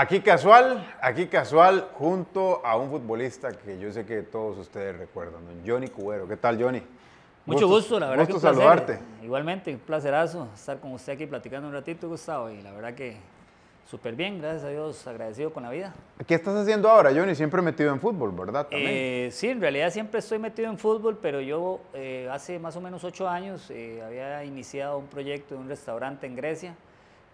Aquí casual, aquí casual, junto a un futbolista que yo sé que todos ustedes recuerdan, Johnny Cuero. ¿Qué tal, Johnny? Mucho gusto, la verdad. que saludarte. Igualmente, un placerazo estar con usted aquí platicando un ratito, Gustavo, y la verdad que súper bien, gracias a Dios, agradecido con la vida. ¿Qué estás haciendo ahora, Johnny? Siempre metido en fútbol, ¿verdad? Eh, sí, en realidad siempre estoy metido en fútbol, pero yo eh, hace más o menos ocho años eh, había iniciado un proyecto de un restaurante en Grecia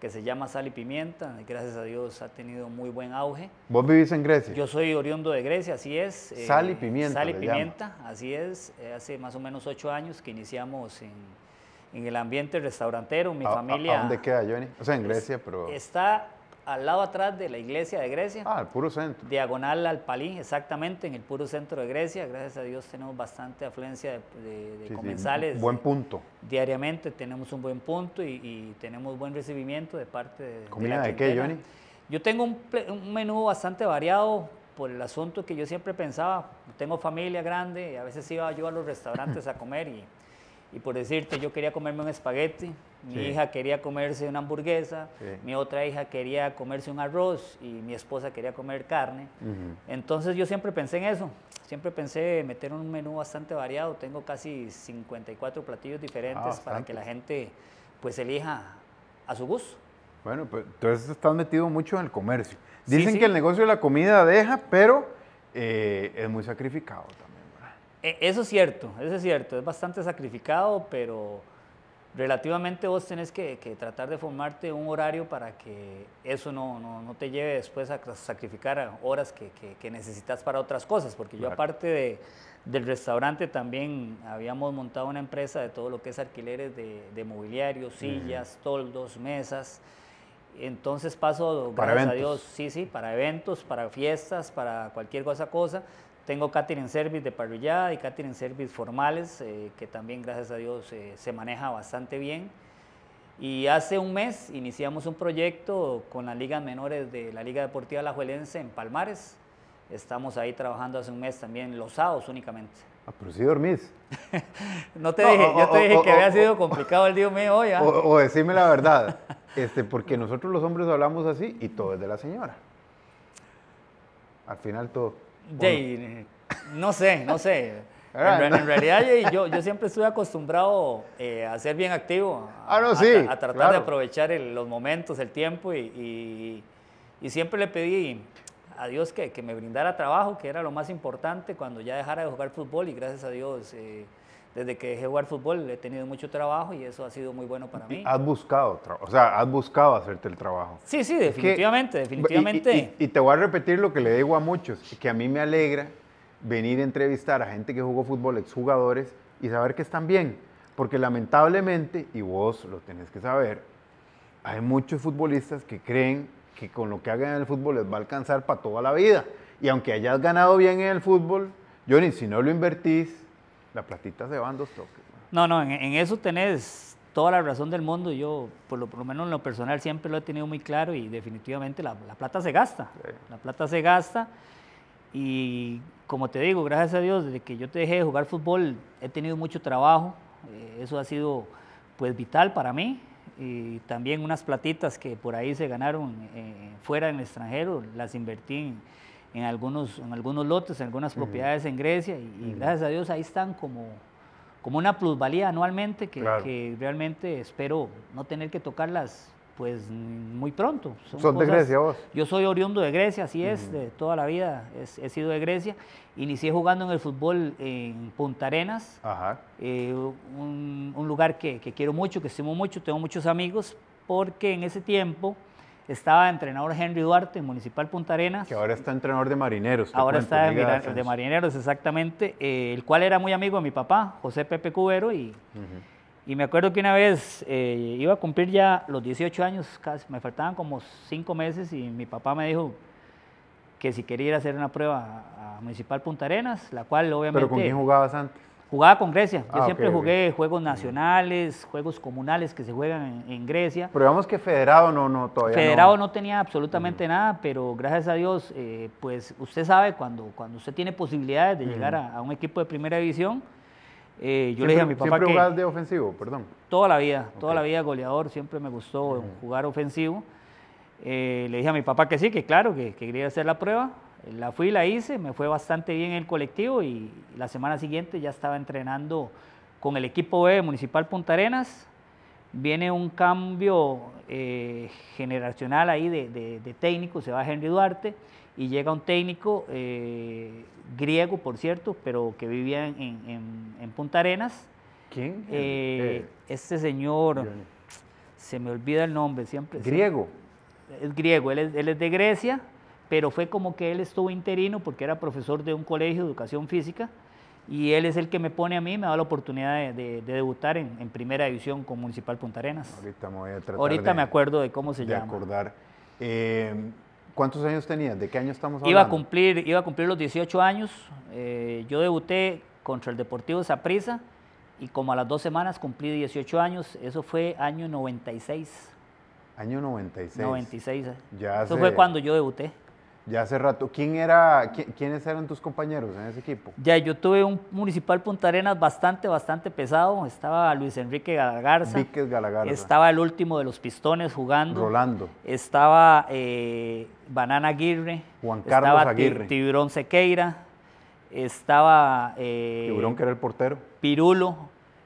se llama Sal y Pimienta. Gracias a Dios ha tenido muy buen auge. ¿Vos vivís en Grecia? Yo soy oriundo de Grecia, así es. Eh, sal y Pimienta. Sal y Pimienta, así es. Eh, hace más o menos ocho años que iniciamos en, el ambiente restaurantero. Mi familia. dónde queda, Johnny? O sea, en Grecia, pero. Está al lado atrás de la iglesia de Grecia. Ah, el puro centro. Diagonal al Palín, exactamente, en el puro centro de Grecia. Gracias a Dios tenemos bastante afluencia de, comensales. buen punto. Diariamente tenemos un buen punto y, tenemos buen recibimiento de parte de. ¿Comida de, qué, Johnny? Yo tengo un, un, menú bastante variado por el asunto que yo siempre pensaba. Tengo familia grande y a veces iba yo a los restaurantes a comer y y por decirte, yo quería comerme un espagueti, mi hija quería comerse una hamburguesa, mi otra hija quería comerse un arroz y mi esposa quería comer carne. Entonces yo siempre pensé en eso, siempre pensé meter un menú bastante variado, tengo casi 54 platillos diferentes ah, para que la gente pues elija a su gusto. Bueno, pues entonces estás metido mucho en el comercio. Dicen que el negocio de la comida deja, pero eh, es muy sacrificado. E, eso es cierto, eso es cierto, es bastante sacrificado, pero relativamente vos tenés que, tratar de formarte un horario para que eso no, te lleve después a sacrificar horas que, necesitas para otras cosas, porque yo aparte del restaurante también habíamos montado una empresa de todo lo que es alquileres de, mobiliario, sillas, toldos, mesas. Entonces paso, para a Dios, sí, sí, para eventos, para fiestas, para cualquier cosa, cosa. Tengo catering service de parrillada y catering service formales, eh, que también, gracias a Dios, eh, se maneja bastante bien. Y hace un mes iniciamos un proyecto con las ligas menores de la Liga Deportiva Alajuelense en Palmares. Estamos ahí trabajando hace un mes también, los sábados únicamente. Ah, pero sí dormís. no te dije, oh, oh, yo te oh, dije que había sido complicado el día mío hoy. ¿ah? O, decime la verdad, este, porque nosotros los hombres hablamos así y todo es de la señora. Al final todo. Jay, eh, no sé, no sé. Ah, en, realidad, yo, siempre estuve acostumbrado eh, a ser bien activo. A, ah, tratar de aprovechar los momentos, el tiempo y, siempre le pedí a Dios que, me brindara trabajo, que era lo más importante cuando ya dejara de jugar fútbol y gracias a Dios... Eh, desde que dejé jugar fútbol he tenido mucho trabajo y eso ha sido muy bueno para mí. ¿Has buscado, o sea, has buscado hacerte el trabajo? Sí, sí, definitivamente, definitivamente. Y, te voy a repetir lo que le digo a muchos, que a mí me alegra venir a entrevistar a gente que jugó fútbol, exjugadores, y saber que están bien. Porque lamentablemente, y vos lo tenés que saber, hay muchos futbolistas que creen que con lo que hagan en el fútbol les va a alcanzar para toda la vida. Y aunque hayas ganado bien en el fútbol, Johnny, si no lo invertís, la platita se va toques. No, no, en, eso tenés toda la razón del mundo. Yo, por lo, menos en lo personal, siempre lo he tenido muy claro y definitivamente la, plata se gasta. La plata se gasta. Y como te digo, gracias a Dios, desde que yo te dejé de jugar fútbol, he tenido mucho trabajo. Eh, eso ha sido pues vital para mí. Y también unas platitas que por ahí se ganaron eh, fuera en el extranjero, las invertí en en algunos, en algunos lotes, en algunas propiedades en Grecia, y, gracias a Dios ahí están como, como una plusvalía anualmente que, realmente espero no tener que tocarlas pues muy pronto. Son, de Grecia vos? Yo soy oriundo de Grecia, así es, de toda la vida he, sido de Grecia. Inicié jugando en el fútbol en Punta Arenas, eh, un, lugar que, que quiero mucho, que estimo mucho, tengo muchos amigos, porque en ese tiempo estaba entrenador Henry Duarte en Municipal Punta Arenas. Que ahora está entrenador de marineros. Ahora está de, marineros, exactamente, eh, el cual era muy amigo de mi papá, José Pepe Cubero, y, y me acuerdo que una vez eh, iba a cumplir ya los 18 años, casi, me faltaban como 5 meses, y mi papá me dijo que si quería ir a hacer una prueba a Municipal Punta Arenas, la cual obviamente... ¿Pero con quién jugabas antes? Jugaba con Grecia. Yo ah, siempre jugué juegos nacionales, juegos comunales que se juegan en, Grecia. Pero que federado no, no todavía. Federado no, tenía absolutamente nada, pero gracias a Dios, eh, pues usted sabe cuando, cuando usted tiene posibilidades de llegar a, un equipo de primera división. Eh, yo le dije a mi papá ¿siempre que. de ofensivo, perdón? Toda la vida, toda la vida goleador, siempre me gustó jugar ofensivo. Eh, le dije a mi papá que sí, que claro, que quería hacer la prueba. La fui, la hice, me fue bastante bien el colectivo y la semana siguiente ya estaba entrenando con el equipo B Municipal Punta Arenas. Viene un cambio eh, generacional ahí de, técnico, se va Henry Duarte y llega un técnico eh, griego, por cierto, pero que vivía en, en, Punta Arenas. ¿Quién? Eh, este señor, se me olvida el nombre siempre. ¿Griego? Es griego, él es de Grecia pero fue como que él estuvo interino porque era profesor de un colegio de educación física y él es el que me pone a mí, me da la oportunidad de, debutar en, primera división con Municipal Punta Arenas. Ahorita me voy a tratar Ahorita me acuerdo de cómo se llama. acordar. Em, ¿Cuántos años tenías? ¿De qué año estamos hablando? Iba a cumplir, iba a cumplir los 18 años. Eh, yo debuté contra el Deportivo Saprissa y como a las dos semanas cumplí 18 años. Eso fue año 96. Año 96. 96. Ya Eso fue cuando yo debuté. Ya hace rato. ¿Quién era, ¿Quiénes eran tus compañeros en ese equipo? Ya, yo tuve un municipal Punta Arenas bastante, bastante pesado. Estaba Luis Enrique Galagarza. Estaba el último de los pistones jugando. Rolando. Estaba eh, Banana Aguirre. Juan Carlos estaba Tiburón Sequeira. Estaba. Eh, Tiburón, que era el portero. Pirulo.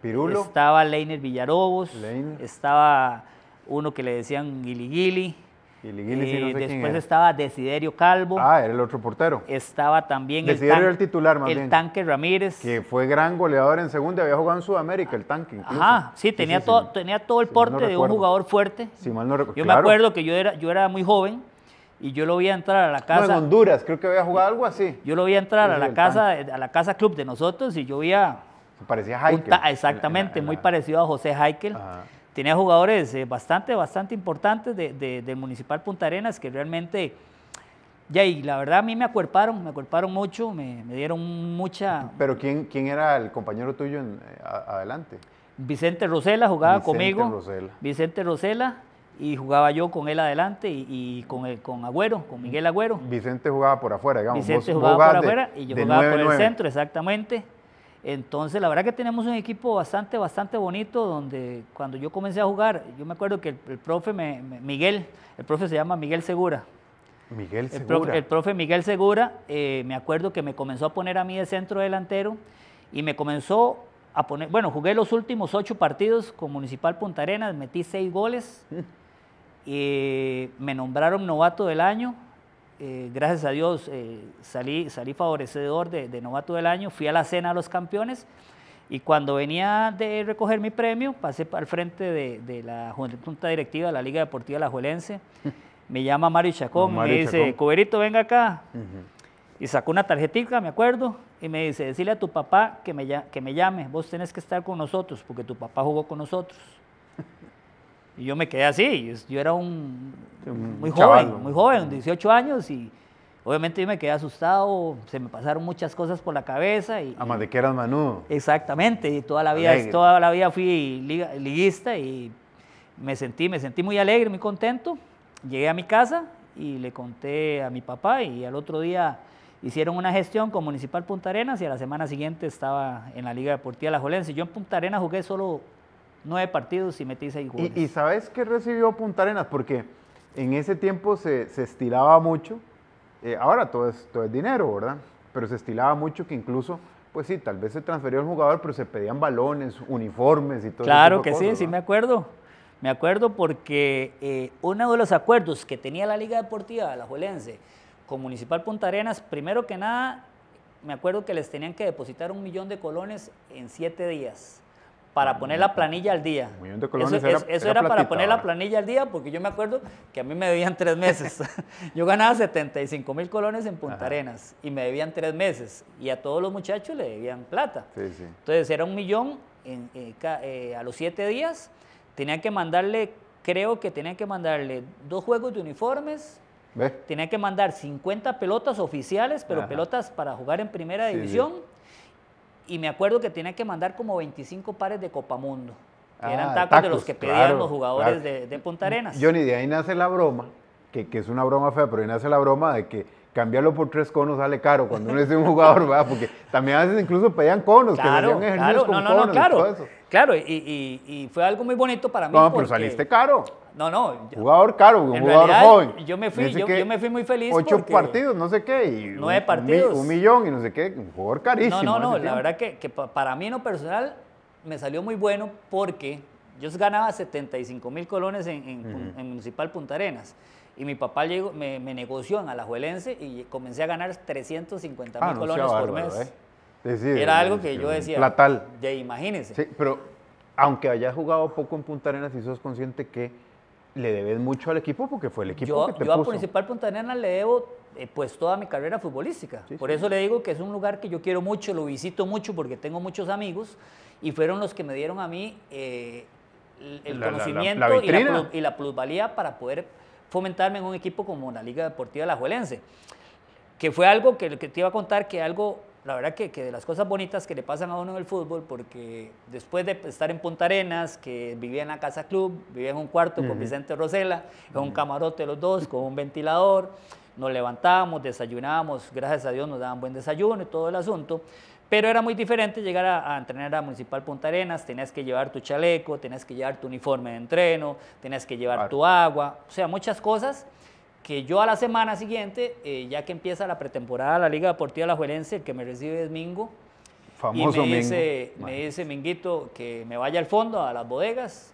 Pirulo. Estaba Leiner Villarobos. Estaba uno que le decían Giligili. Y eh, después estaba Desiderio Calvo. Ah, era el otro portero. Estaba también Desiderio el, titular, el tanque Ramírez. Que fue gran goleador en segunda, había jugado en Sudamérica, el tanque. Incluso. Ajá, sí, tenía, todo, tenía todo el porte de un jugador fuerte. Si mal no recuerdo. Yo me acuerdo que yo era, yo era muy joven y yo lo vi a entrar a la casa. No, en Honduras, creo que había jugado algo así. Yo lo vi a entrar a la, casa, a la casa club de nosotros y yo vi a. Parecía Heikel. Exactamente, muy parecido a José Heikel tenía jugadores eh, bastante, bastante importantes de, del Municipal Punta Arenas que realmente, ya y la verdad a mí me acuerparon, me acuerparon mucho, me, dieron mucha... Pero ¿quién, ¿quién era el compañero tuyo en, eh, adelante? Vicente Rosela jugaba Vicente conmigo. Rosela. Vicente Rosela. Y jugaba yo con él adelante y, con, el, con Agüero, con Miguel Agüero. Vicente jugaba por afuera, digamos. Vicente jugaba por afuera y yo jugaba por el centro, exactamente. Entonces, la verdad que tenemos un equipo bastante, bastante bonito, donde cuando yo comencé a jugar, yo me acuerdo que el, profe, me, Miguel, el profe se llama Miguel Segura. Miguel Segura. El profe, Miguel Segura, eh, me acuerdo que me comenzó a poner a mí de centro delantero y me comenzó a poner, bueno, jugué los últimos ocho partidos con Municipal Punta Arenas, metí seis goles, y eh, me nombraron novato del año eh, gracias a Dios, eh, salí, salí favorecedor de, novato del año, fui a la cena a los campeones y cuando venía de recoger mi premio, pasé al frente de, la Junta Directiva de la Liga Deportiva La Juelense, me llama Mario Chacón, y me dice, Cuberito, venga acá. Y sacó una tarjetita, me acuerdo, y me dice, decile a tu papá que me, que me llame, vos tenés que estar con nosotros, porque tu papá jugó con nosotros. Y yo me quedé así, yo era un, muy joven, muy joven, 18 años y obviamente yo me quedé asustado, se me pasaron muchas cosas por la cabeza. Y, Además de que eras manudo. Exactamente, y toda la vida, toda la vida fui liguista y me sentí, me sentí muy alegre, muy contento. Llegué a mi casa y le conté a mi papá y al otro día hicieron una gestión con Municipal Punta Arenas y a la semana siguiente estaba en la Liga Deportiva La Jolense. Yo en Punta Arenas jugué solo nueve partidos y metí seis ¿Y, sabes qué recibió Punta Arenas? Porque en ese tiempo se, se estilaba mucho, eh, ahora todo es, todo dinero, ¿verdad? Pero se estilaba mucho que incluso, pues sí, tal vez se transferió el jugador, pero se pedían balones, uniformes y todo Claro que sí, sí me acuerdo. Me acuerdo porque eh, uno de los acuerdos que tenía la Liga Deportiva de la Juelense con Municipal Punta Arenas, primero que nada, me acuerdo que les tenían que depositar un millón de colones en siete días para ah. poner la planilla al día. eso, era, eso era, para poner la planilla al día, porque yo me acuerdo que a mí me debían tres meses. yo ganaba 75 mil colones en Punta Arenas y me debían tres meses. Y a todos los muchachos le debían plata. Entonces era un millón eh, eh, a los siete días. Tenía que mandarle, creo que tenía que mandarle dos juegos de uniformes. ¿Ve? que mandar 50 pelotas oficiales, pero pelotas para jugar en primera división y me acuerdo que tenía que mandar como 25 pares de Copamundo. Que eran ah, tacos, de los que pedían los jugadores de, de, Punta Arenas. Johnny, de ahí nace la broma, que, es una broma fea, pero ahí nace la broma de que cambiarlo por tres conos sale caro cuando uno es un jugador, ¿verdad? Porque también a veces incluso pedían conos, claro, que claro, con no, no, claro. Claro, y, fue algo muy bonito para mí. No, pero saliste caro. No, no. Jugador caro, jugador joven. Yo me, fui, yo, me fui muy feliz. Ocho partidos, no sé qué. Y nueve un, partidos. Un, millón y no sé qué. Un jugador carísimo. No, no, no. La verdad que, para mí en lo personal me salió muy bueno porque yo ganaba 75 mil colones en, Municipal Punta Arenas. Y mi papá llegó, me, negoció en Alajuelense y comencé a ganar 350 ah, mil colones por mes. ¿eh? Era algo que yo decía. Platal. Ya imagínense. pero aunque hayas jugado poco en Punta Arenas, si sos consciente que le debes mucho al equipo porque fue el equipo yo, que te yo a Municipal Puntanerna le debo eh, pues toda mi carrera futbolística. Por eso le digo que es un lugar que yo quiero mucho, lo visito mucho porque tengo muchos amigos y fueron los que me dieron a mí eh, el conocimiento y, la plusvalía para poder fomentarme en un equipo como la Liga Deportiva Lajuelense. Que fue algo que te iba a contar que algo la verdad que, que, de las cosas bonitas que le pasan a uno en el fútbol, porque después de estar en Punta Arenas, que vivía en la casa club, vivía en un cuarto con Vicente Rosela, con un camarote los dos, con un ventilador, nos levantábamos, desayunábamos, gracias a Dios nos daban buen desayuno y todo el asunto, pero era muy diferente llegar a, entrenar a Municipal Punta Arenas, tenías que llevar tu chaleco, tenías que llevar tu uniforme de entreno, tenías que llevar tu agua, o sea, muchas cosas que yo a la semana siguiente, eh, ya que empieza la pretemporada de la Liga Deportiva La Juelense, el que me recibe es Mingo. Famoso y me dice, me dice Minguito que me vaya al fondo, a las bodegas.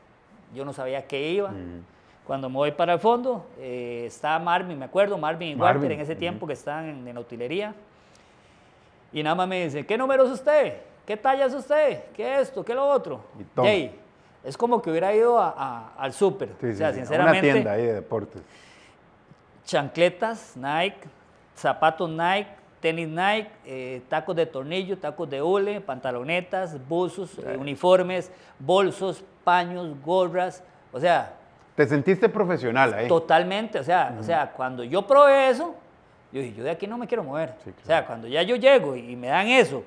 Yo no sabía qué iba. Mm. Cuando me voy para el fondo, eh, está Marvin, me acuerdo, Marvin y Walter en ese tiempo que estaban en, la utilería. Y nada más me dice, ¿qué número es usted? ¿Qué talla es usted? ¿Qué esto? ¿Qué lo otro? Y es como que hubiera ido al súper. o sea, sinceramente. una tienda ahí de deportes chancletas Nike, zapatos Nike, tenis Nike, eh, tacos de tornillo, tacos de hule, pantalonetas, buzos, eh, uniformes, bolsos, paños, gorras, o sea... Te sentiste profesional ahí. Totalmente, o sea, o sea cuando yo probé eso, yo dije, yo de aquí no me quiero mover. O sea, cuando ya yo llego y me dan eso,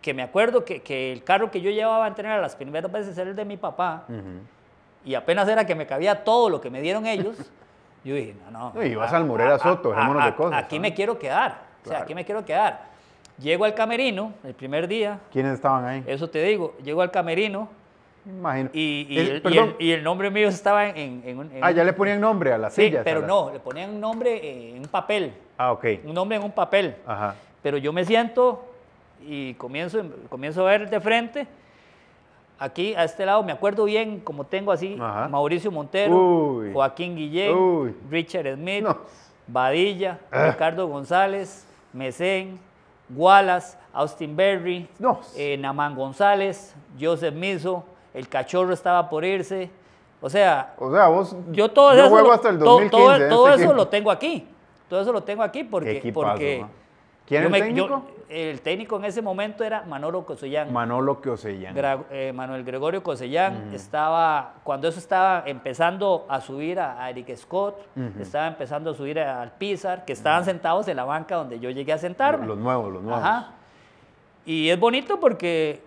que me acuerdo que, el carro que yo llevaba a entrenar las primeras veces era el de mi papá, y apenas era que me cabía todo lo que me dieron ellos. Yo dije, no, no. Y vas al Morera Soto, dejémonos de cosas. Aquí me quiero quedar, o sea, aquí me quiero quedar. Llego al camerino el primer día. ¿Quiénes estaban ahí? Eso te digo, llego al camerino. Imagino. Eh, y, el, nombre mío estaba en, Ah, ya le ponían nombre a las sí, Pero no, le ponían nombre eh, en un papel. Ah, ok. Un nombre en un papel. Ajá. Pero yo me siento y comienzo, comienzo a ver de frente Aquí, a este lado, me acuerdo bien, como tengo así, Mauricio Montero, Joaquín Guillén, Richard Smith, Vadilla, Badilla, ah. Ricardo González, Mesén, Wallace, Austin Berry, no. Eh, Namán González, Joseph Miso, el cachorro estaba por irse. O sea, yo todo eso, todo, este eso lo tengo aquí. Todo eso lo tengo aquí porque, el técnico? en ese momento era Manolo Cosellán. Manolo Cosellán. Eh, Manuel Gregorio Cosellán estaba, cuando eso estaba empezando a subir a, Eric Scott, estaba empezando a subir al Pizar, que estaban sentados en la banca donde yo llegué a sentarme. Los nuevos, los nuevos. Y es bonito porque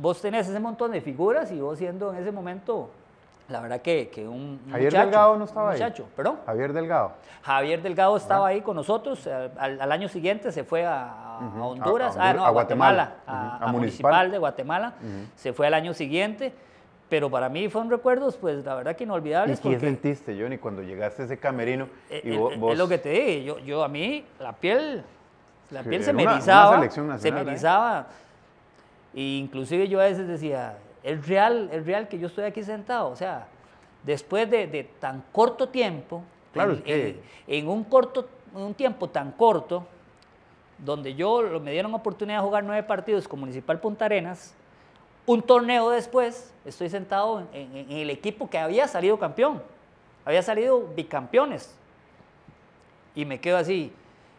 vos tenés ese montón de figuras y vos siendo en ese momento la verdad que, que un Javier Delgado no estaba muchacho, ahí. ¿Perdón? Javier Delgado. Javier Delgado estaba ahí con nosotros. Eh, al, año siguiente se fue a, ah, Honduras, a, Guatemala, a, municipal. de Guatemala. Se fue al año siguiente. Pero para mí fueron recuerdos, pues la verdad que inolvidables. ¿Y qué sentiste, Johnny, cuando llegaste a ese camerino? Eh, eh, es lo que te dije, yo, a mí la piel, la piel se me erizaba. Se me erizaba. E inclusive yo a veces decía, el real, real que yo estoy aquí sentado, o sea, después de, tan corto tiempo, en, un corto, un tiempo tan corto, donde yo me dieron oportunidad de jugar nueve partidos con Municipal Punta Arenas, un torneo después estoy sentado en el equipo que había salido campeón, había salido bicampeones, y me quedo así,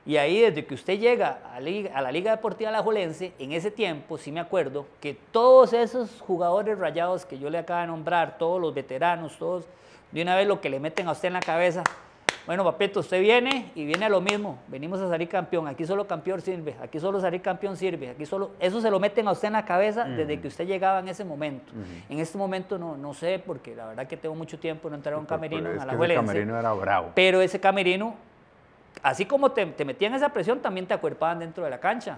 y ahí desde que usted llega a, la Liga Deportiva Alajuelense, en ese tiempo sí me acuerdo que todos esos jugadores rayados que yo le acabo de nombrar, todos los veteranos, todos, de una vez lo que le meten a usted en la cabeza, bueno, papito, usted viene y viene a lo mismo, venimos a salir campeón, aquí solo campeón sirve, aquí solo salir campeón sirve, aquí solo, eso se lo meten a usted en la cabeza desde que usted llegaba en ese momento. En este momento no, no sé, porque la verdad que tengo mucho tiempo, no entrar a un camerino, pero Ese camerino era bravo. Pero ese camerino así como te, metían esa presión, también te acuerpaban dentro de la cancha.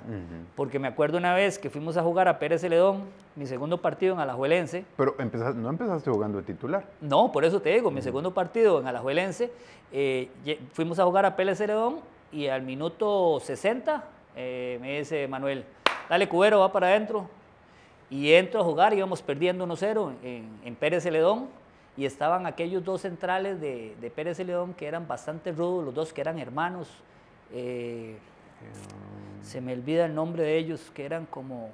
Porque me acuerdo una vez que fuimos a jugar a Pérez Celedón, mi segundo partido en Alajuelense. Pero no empezaste jugando de titular. No, por eso te digo, mi segundo partido en Alajuelense, eh, fuimos a jugar a Pérez Celedón y al minuto 60 eh, me dice Manuel, dale cubero, va para adentro. Y entro a jugar, íbamos perdiendo 1-0 en, en Pérez Celedón y estaban aquellos dos centrales de, de Pérez y León que eran bastante rudos, los dos que eran hermanos. Eh, se me olvida el nombre de ellos, que eran como...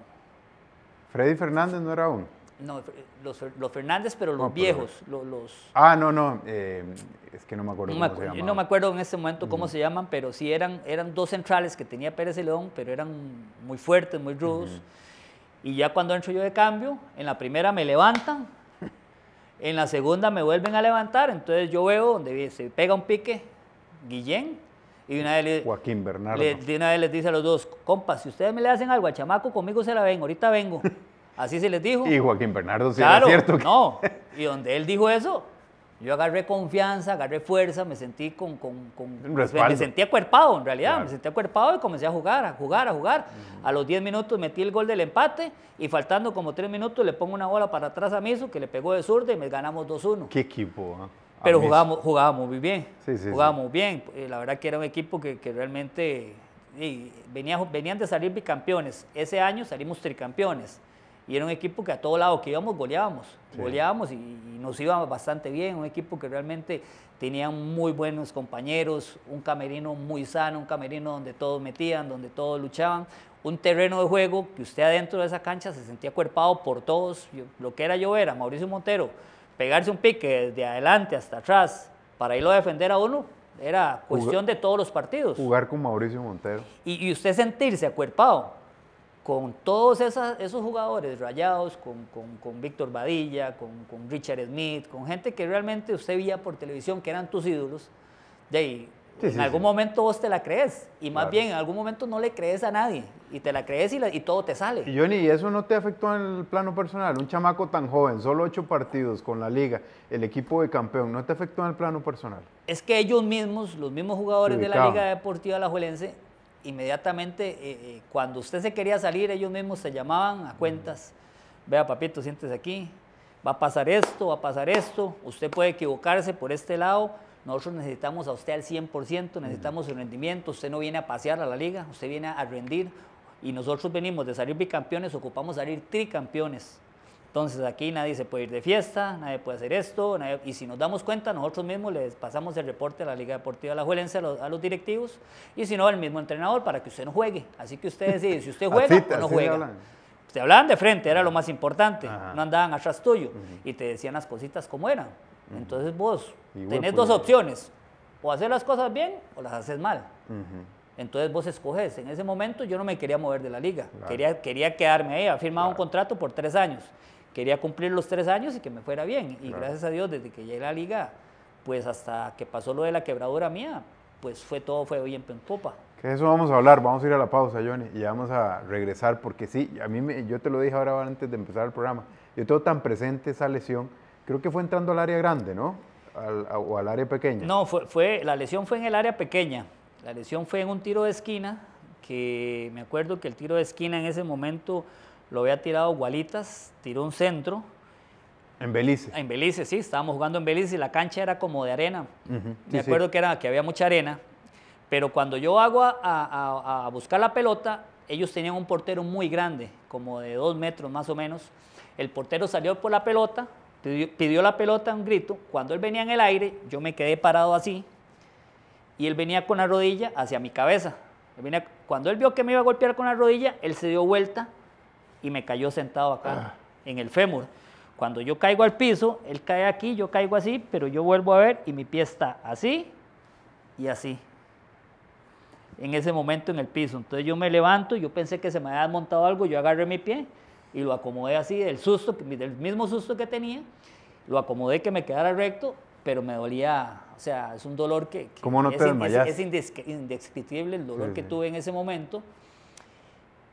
Freddy Fernández no era uno. No, los, Fernández, pero los viejos. Los, Ah, no, no, eh, es que no me acuerdo. No me, no me acuerdo en este momento cómo se llaman, pero sí eran, eran dos centrales que tenía Pérez y León, pero eran muy fuertes, muy rudos. Y ya cuando entro yo de cambio, en la primera me levantan, en la segunda me vuelven a levantar, entonces yo veo donde se pega un pique, Guillén, y una vez Joaquín Bernardo. de les dice a los dos, compas, si ustedes me le hacen algo a chamaco, conmigo se la ven, ahorita vengo. Así se les dijo. Y Joaquín Bernardo, sí, No, y donde él dijo eso, yo agarré confianza, agarré fuerza, me sentí con... Pues, me sentí acuerpado, en realidad, me sentí acuerpado y comencé a jugar, a jugar, a jugar. A los 10 minutos metí el gol del empate y faltando como 3 minutos le pongo una bola para atrás a Miso, que le pegó de zurda y me ganamos 2-1. ¿Qué equipo? ¿ah? Pero jugábamos, muy bien, sí, sí, jugábamos bien. Eh, la verdad que era un equipo que, realmente... venían de salir bicampeones. Ese año salimos tricampeones. Y era un equipo que a todos lado que íbamos goleábamos, goleábamos y, nos íbamos bastante bien, un equipo que realmente tenía muy buenos compañeros, un camerino muy sano, un camerino donde todos metían, donde todos luchaban, un terreno de juego que usted adentro de esa cancha se sentía cuerpado por todos, lo que era yo era Mauricio Montero, pegarse un pique desde adelante hasta atrás para irlo a defender a uno, era cuestión de todos los partidos. Jugar con Mauricio Montero. Y, y usted sentirse acuerpado con todos esos jugadores rayados, con, con, Víctor Badilla, con, Richard Smith, con gente que realmente usted veía por televisión que eran tus ídolos, de en algún momento vos te la crees, y más bien en algún momento no le crees a nadie, y te la crees y, todo te sale. Y Johnny, eso no te afectó en el plano personal? Un chamaco tan joven, solo ocho partidos con la liga, el equipo de campeón, ¿no te afectó en el plano personal? Es que ellos mismos, los mismos jugadores de la Liga Deportiva Alajuelense, inmediatamente, eh, eh, cuando usted se quería salir, ellos mismos se llamaban a cuentas. Vea, papito, siéntese aquí. Va a pasar esto, va a pasar esto. Usted puede equivocarse por este lado. Nosotros necesitamos a usted al 100%, necesitamos su rendimiento. Usted no viene a pasear a la liga, usted viene a rendir. Y nosotros venimos de salir bicampeones, ocupamos salir tricampeones. Entonces aquí nadie se puede ir de fiesta, nadie puede hacer esto, nadie, y si nos damos cuenta, nosotros mismos les pasamos el reporte a la Liga Deportiva de la Juelense a los, directivos, y si no, al mismo entrenador para que usted no juegue. Así que usted decide si usted juega o no juega. Se Te hablaban de frente, era lo más importante, no andaban atrás tuyo, y te decían las cositas como eran. Entonces vos tenés dos opciones, o hacer las cosas bien o las haces mal. Entonces vos escoges. En ese momento yo no me quería mover de la liga. Quería, quería quedarme ahí. Había firmado un contrato por tres años quería cumplir los tres años y que me fuera bien. Y gracias a Dios, desde que llegué a la liga, pues hasta que pasó lo de la quebradura mía, pues fue todo, fue bien en popa. Que eso vamos a hablar, vamos a ir a la pausa, Johnny, y vamos a regresar, porque sí, a mí, yo te lo dije ahora antes de empezar el programa, yo tengo tan presente esa lesión, creo que fue entrando al área grande, ¿no? o al área pequeña. No, fue, fue, la lesión fue en el área pequeña, la lesión fue en un tiro de esquina, que me acuerdo que el tiro de esquina en ese momento lo había tirado Gualitas, tiró un centro. En Belice. En Belice, sí, estábamos jugando en Belice y la cancha era como de arena. Me acuerdo que, era, que había mucha arena, pero cuando yo hago a, buscar la pelota, ellos tenían un portero muy grande, como de dos metros más o menos. El portero salió por la pelota, pidió, la pelota un grito. Cuando él venía en el aire, yo me quedé parado así y él venía con la rodilla hacia mi cabeza. cuando él vio que me iba a golpear con la rodilla, él se dio vuelta y me cayó sentado acá, ah. en el fémur. Cuando yo caigo al piso, él cae aquí, yo caigo así, pero yo vuelvo a ver y mi pie está así y así. En ese momento en el piso. Entonces yo me levanto, yo pensé que se me había desmontado algo, yo agarré mi pie y lo acomodé así, del susto, del mismo susto que tenía, lo acomodé que me quedara recto, pero me dolía, o sea, es un dolor que, ¿Cómo no es, es, es indescriptible el dolor que tuve en ese momento,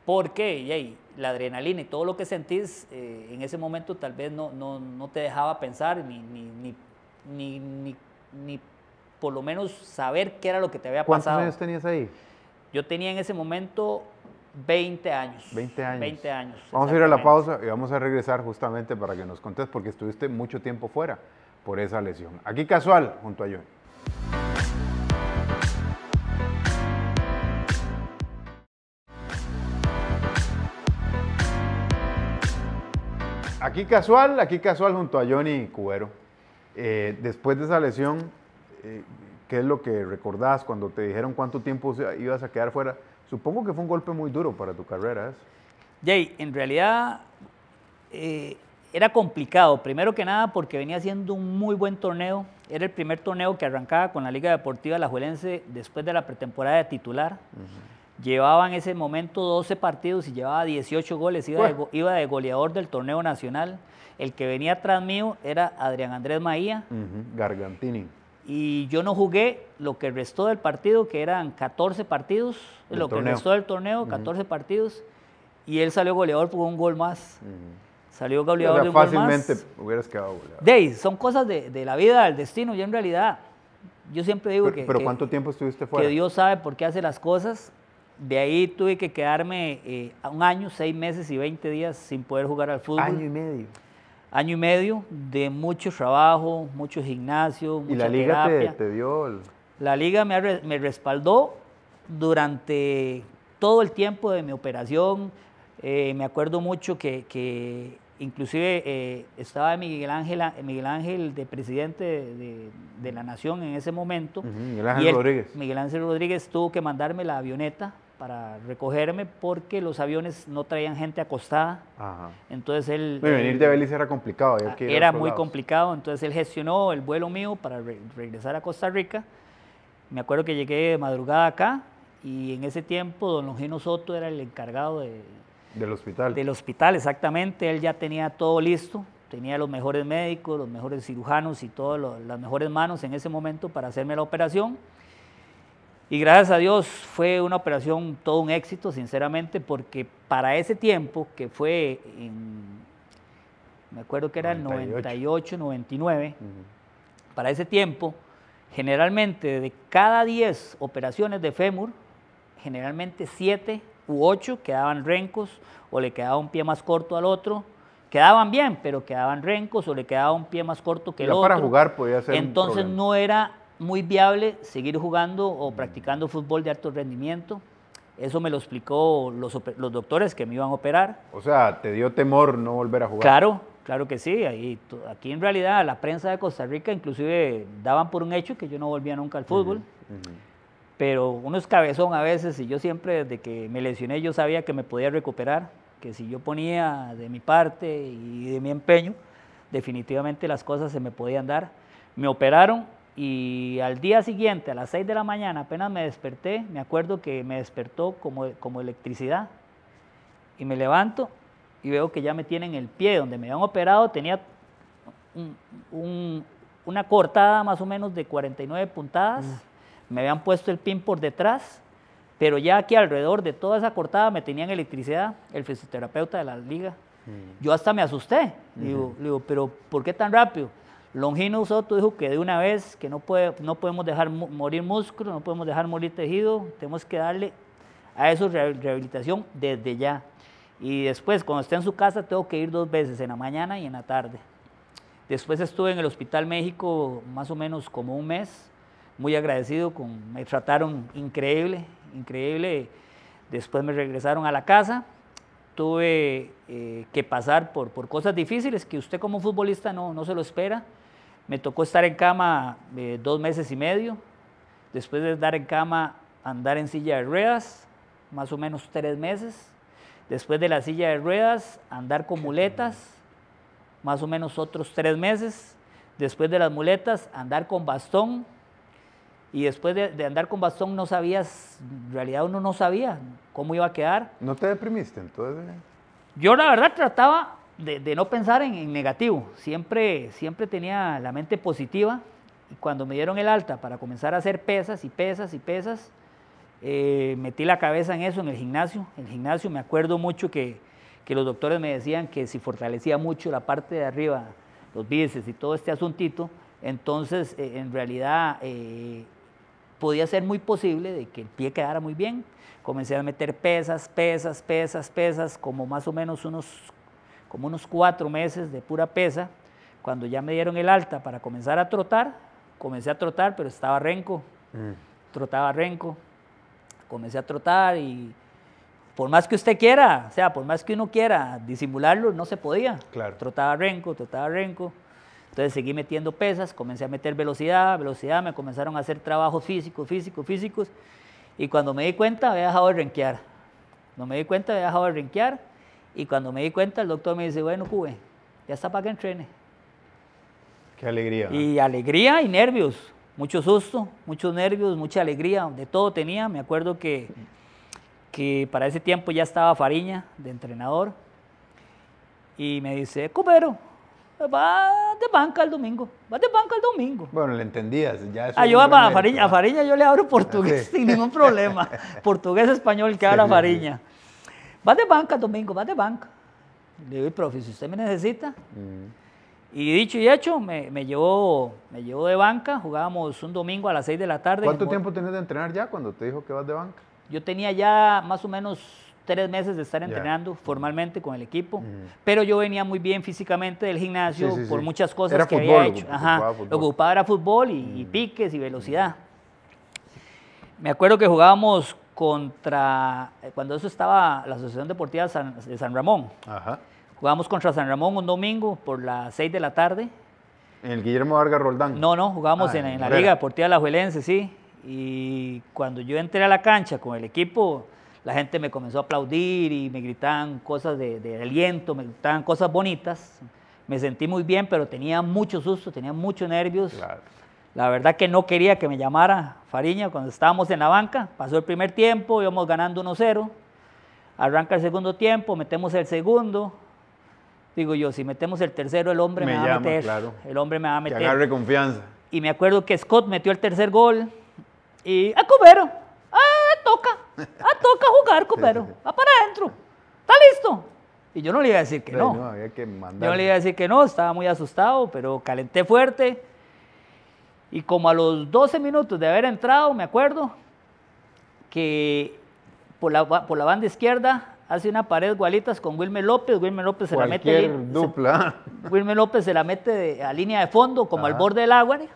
porque y ahí, la adrenalina y todo lo que sentís eh, en ese momento tal vez no, no, te dejaba pensar ni ni, ni, por lo menos saber qué era lo que te había pasado. ¿Cuántos años tenías ahí? Yo tenía en ese momento 20 años. 20 años. 20 años vamos a ir a la pausa y vamos a regresar justamente para que nos contes porque estuviste mucho tiempo fuera por esa lesión. Aquí casual, junto a yo aquí casual, aquí casual junto a Johnny Cubero. Eh, después de esa lesión, eh, ¿qué es lo que recordás cuando te dijeron cuánto tiempo ibas a quedar fuera? Supongo que fue un golpe muy duro para tu carrera. Jay, en realidad eh, era complicado, primero que nada porque venía siendo un muy buen torneo. Era el primer torneo que arrancaba con la Liga Deportiva La Juelense después de la pretemporada de titular. Llevaba en ese momento 12 partidos y llevaba 18 goles, iba, de, iba de, goleador del torneo nacional. El que venía atrás mío era Adrián Andrés Maía. Gargantini. Y yo no jugué lo que restó del partido, que eran 14 partidos, lo que restó del torneo, 14 partidos, y él salió goleador por un gol más. Salió goleador de un fácilmente gol más. hubieras quedado goleador. son cosas de, de la vida, del destino, y en realidad yo siempre digo que... Pero ¿cuánto tiempo estuviste fuera? Que Dios sabe por qué hace las cosas, de ahí tuve que quedarme eh, un año, seis meses y 20 días sin poder jugar al fútbol. Año y medio. Año y medio de mucho trabajo, mucho gimnasio. ¿Y la liga te, dio? La liga me, respaldó durante todo el tiempo de mi operación. Eh, me acuerdo mucho que, inclusive eh, estaba Miguel Ángel, Miguel Ángel de presidente de, la Nación en ese momento. Miguel Ángel Rodríguez. Miguel Ángel Rodríguez tuvo que mandarme la avioneta para recogerme porque los aviones no traían gente acostada. Entonces él... venir de Belice era complicado. Yo era muy complicado, entonces él gestionó el vuelo mío para regresar a Costa Rica. Me acuerdo que llegué de madrugada acá y en ese tiempo don Longino Soto era el encargado de, del hospital. Del hospital, exactamente. Él ya tenía todo listo, tenía los mejores médicos, los mejores cirujanos y todas las mejores manos en ese momento para hacerme la operación. Y gracias a Dios fue una operación todo un éxito, sinceramente, porque para ese tiempo, que fue en, me acuerdo que era el 98, 99, para ese tiempo, generalmente de cada 10 operaciones de fémur, generalmente 7 u 8 quedaban rencos o le quedaba un pie más corto al otro. Quedaban bien, pero quedaban rencos o le quedaba un pie más corto que el otro. para jugar podía ser. Entonces no era muy viable seguir jugando o practicando fútbol de alto rendimiento. Eso me lo explicó los, los, doctores que me iban a operar. O sea, ¿te dio temor no volver a jugar? Claro, claro que sí. Ahí, aquí en realidad la prensa de Costa Rica inclusive daban por un hecho que yo no volvía nunca al fútbol. Pero uno es cabezón a veces y yo siempre desde que me lesioné yo sabía que me podía recuperar, que si yo ponía de mi parte y de mi empeño, definitivamente las cosas se me podían dar. Me operaron y al día siguiente, a las 6 de la mañana, apenas me desperté, me acuerdo que me despertó como, como electricidad. Y me levanto y veo que ya me tienen el pie donde me habían operado, tenía una cortada más o menos de 49 puntadas, mm. me habían puesto el pin por detrás, pero ya aquí alrededor de toda esa cortada me tenían electricidad, el fisioterapeuta de la liga. Mm. Yo hasta me asusté, le digo, pero ¿por qué tan rápido? Longino Soto dijo que de una vez, que no, puede, no podemos dejar morir músculo, no podemos dejar morir tejido, tenemos que darle a eso rehabilitación desde ya. Y después, cuando esté en su casa, tengo que ir dos veces, en la mañana y en la tarde. Después estuve en el Hospital México más o menos como un mes, muy agradecido, con, me trataron increíble, increíble. Después me regresaron a la casa, tuve eh, que pasar por, por, cosas difíciles que usted como futbolista no, no se lo espera. Me tocó estar en cama eh, dos meses y medio. Después de estar en cama, andar en silla de ruedas, más o menos tres meses. Después de la silla de ruedas, andar con muletas, más o menos otros tres meses. Después de las muletas, andar con bastón. Y después de, de andar con bastón no sabías, en realidad uno no sabía cómo iba a quedar. ¿No te deprimiste entonces? Yo la verdad trataba de, no pensar en, en, negativo, siempre, siempre tenía la mente positiva y cuando me dieron el alta para comenzar a hacer pesas y pesas y pesas, eh, metí la cabeza en eso, en el gimnasio. En el gimnasio me acuerdo mucho que, los doctores me decían que si fortalecía mucho la parte de arriba, los bíceps y todo este asuntito, entonces eh, en realidad eh, podía ser muy posible de que el pie quedara muy bien. Comencé a meter pesas, pesas, pesas, pesas, como más o menos unos como unos cuatro meses de pura pesa. Cuando ya me dieron el alta para comenzar a trotar, comencé a trotar, pero estaba renco. Mm. Trotaba renco. Comencé a trotar y por más que usted quiera, o sea, por más que uno quiera disimularlo, no se podía. Claro. Trotaba renco, trotaba renco. Entonces seguí metiendo pesas, comencé a meter velocidad, velocidad, me comenzaron a hacer trabajos físicos, físicos, físicos. Y cuando me di cuenta, había dejado de renquear. No me di cuenta, había dejado de renquear y cuando me di cuenta, el doctor me dice, bueno, Cube, ya está para que entrene. Qué alegría. Y alegría y nervios. Mucho susto, muchos nervios, mucha alegría, de todo tenía. Me acuerdo que, que para ese tiempo ya estaba Fariña de entrenador. Y me dice, Cubero, va de banca el domingo, va de banca el domingo. Bueno, le entendías, ya ah, yo a, Fariña, yo le abro portugués sin ningún problema. portugués, español, que habla Fariña. ¿Vas de banca, Domingo, ¿Vas de banca. Le doy profe, si usted me necesita. Mm. Y dicho y hecho, me, me, llevó, me de banca. Jugábamos un domingo a las 6 de la tarde. ¿Cuánto tiempo tenías de entrenar ya cuando te dijo que vas de banca? Yo tenía ya más o menos tres meses de estar entrenando formalmente con el equipo, pero yo venía muy bien físicamente del gimnasio por muchas cosas que había hecho. Ajá, ocupaba fútbol. ocupaba era fútbol y, mm. piques y velocidad. Me acuerdo que jugábamos contra, eh, cuando eso estaba la Asociación Deportiva de San Ramón. Jugamos contra San Ramón un domingo por las 6 de la tarde. ¿En el Guillermo Vargas Roldán? No, no, jugamos ah, en, la Liga Deportiva de la Juelense, sí. Y cuando yo entré a la cancha con el equipo, la gente me comenzó a aplaudir y me gritaban cosas de, de aliento, me gritaban cosas bonitas. Me sentí muy bien, pero tenía mucho susto, tenía muchos nervios. La verdad que no quería que me llamara Fariña cuando estábamos en la banca. Pasó el primer tiempo, íbamos ganando 1-0. Arranca el segundo tiempo, metemos el segundo. Digo yo, si metemos el tercero, el hombre me, va a meter. El hombre me va a meter. confianza. Y me acuerdo que Scott metió el tercer gol. Y a ah, Cubero. Ah, toca. Ah, toca jugar, Cubero. Va para adentro. Está listo. Y yo no le iba a decir que no. no yo no le iba a decir que no, estaba muy asustado, pero calenté fuerte. Y como a los 12 minutos de haber entrado, me acuerdo que por la, por la banda izquierda hace una pared gualitas con Wilmer López. Wilmer López se la mete. Dupla. Wilmer López se la mete a línea de fondo, como al borde del agua. ¿eh?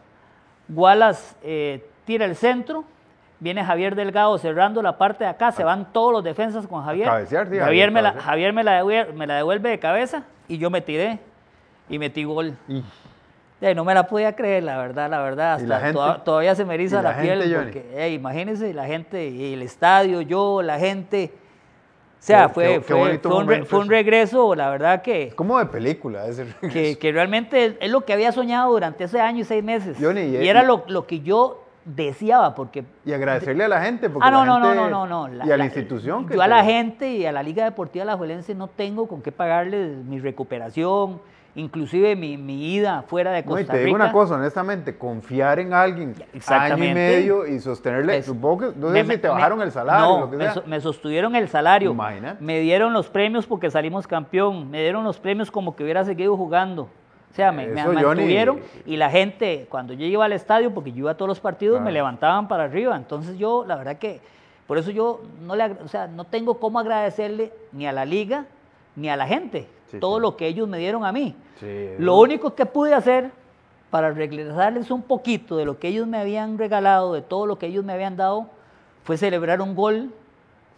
Gualas eh, tira el centro. Viene Javier Delgado cerrando la parte de acá, se ah. van todos los defensas con Javier. Javier, me la, me la, devuelve, de cabeza y yo me tiré y metí gol. Y no me la podía creer, la verdad, la verdad. todavía se me eriza la, piel. imagínense, la gente, el estadio, yo, la gente. O sea, fue, fue, un, regreso, la verdad que... Como de película ese Que, realmente es lo que había soñado durante ese año y seis meses. y, era lo, que yo deseaba, porque... Y agradecerle a la gente, porque ah, no, no, no, no, no, y a la, institución. yo a la gente y a la Liga Deportiva La Juelense no tengo con qué pagarles mi recuperación, inclusive mi, mi ida fuera de Costa Rica. te digo una cosa, honestamente, confiar en alguien año y medio y sostenerle, supongo que, no me, te bajaron el salario. me, sostuvieron el salario. Me dieron los premios porque salimos campeón, me dieron los premios como que hubiera seguido jugando. O sea, me, mantuvieron y la gente, cuando yo iba al estadio, porque yo iba a todos los partidos, me levantaban para arriba. Entonces yo, la verdad que, por eso yo no, le, o sea, no tengo cómo agradecerle ni a la liga ni a la gente todo lo que ellos me dieron a mí. lo único que pude hacer para regresarles un poquito de lo que ellos me habían regalado, de todo lo que ellos me habían dado, fue celebrar un gol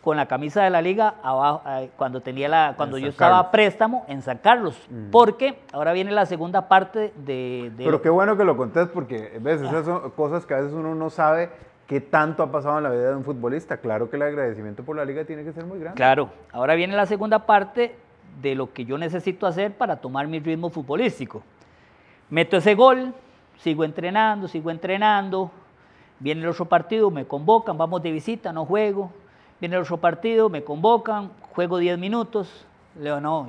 con la camisa de la liga abajo, eh, cuando tenía la cuando yo estaba a préstamo en sacarlos Carlos. Mm. porque ahora viene la segunda parte de, pero qué bueno que lo contés porque esas ah. son cosas que a veces uno no sabe qué tanto ha pasado en la vida de un futbolista claro que el agradecimiento por la liga tiene que ser muy grande claro ahora viene la segunda parte de lo que yo necesito hacer para tomar mi ritmo futbolístico. Meto ese gol, sigo entrenando, sigo entrenando, viene el otro partido, me convocan, vamos de visita, no juego, viene el otro partido, me convocan, juego 10 minutos, le digo, no,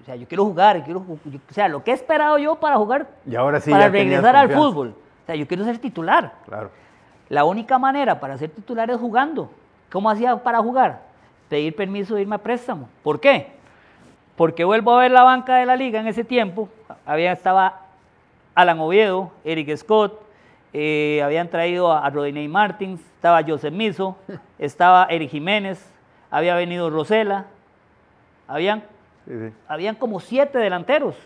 o sea, yo quiero jugar, quiero, o sea, lo que he esperado yo para jugar, y ahora sí, para regresar al fútbol, o sea, yo quiero ser titular. Claro. La única manera para ser titular es jugando. ¿Cómo hacía para jugar? Pedir permiso de irme a préstamo. ¿Por qué? Porque vuelvo a ver la banca de la liga en ese tiempo. Había, estaba Alan Oviedo, Eric Scott, eh, habían traído a, a Martins, estaba Joseph Miso, estaba Eric Jiménez, había venido Rosela. Habían, habían como siete delanteros.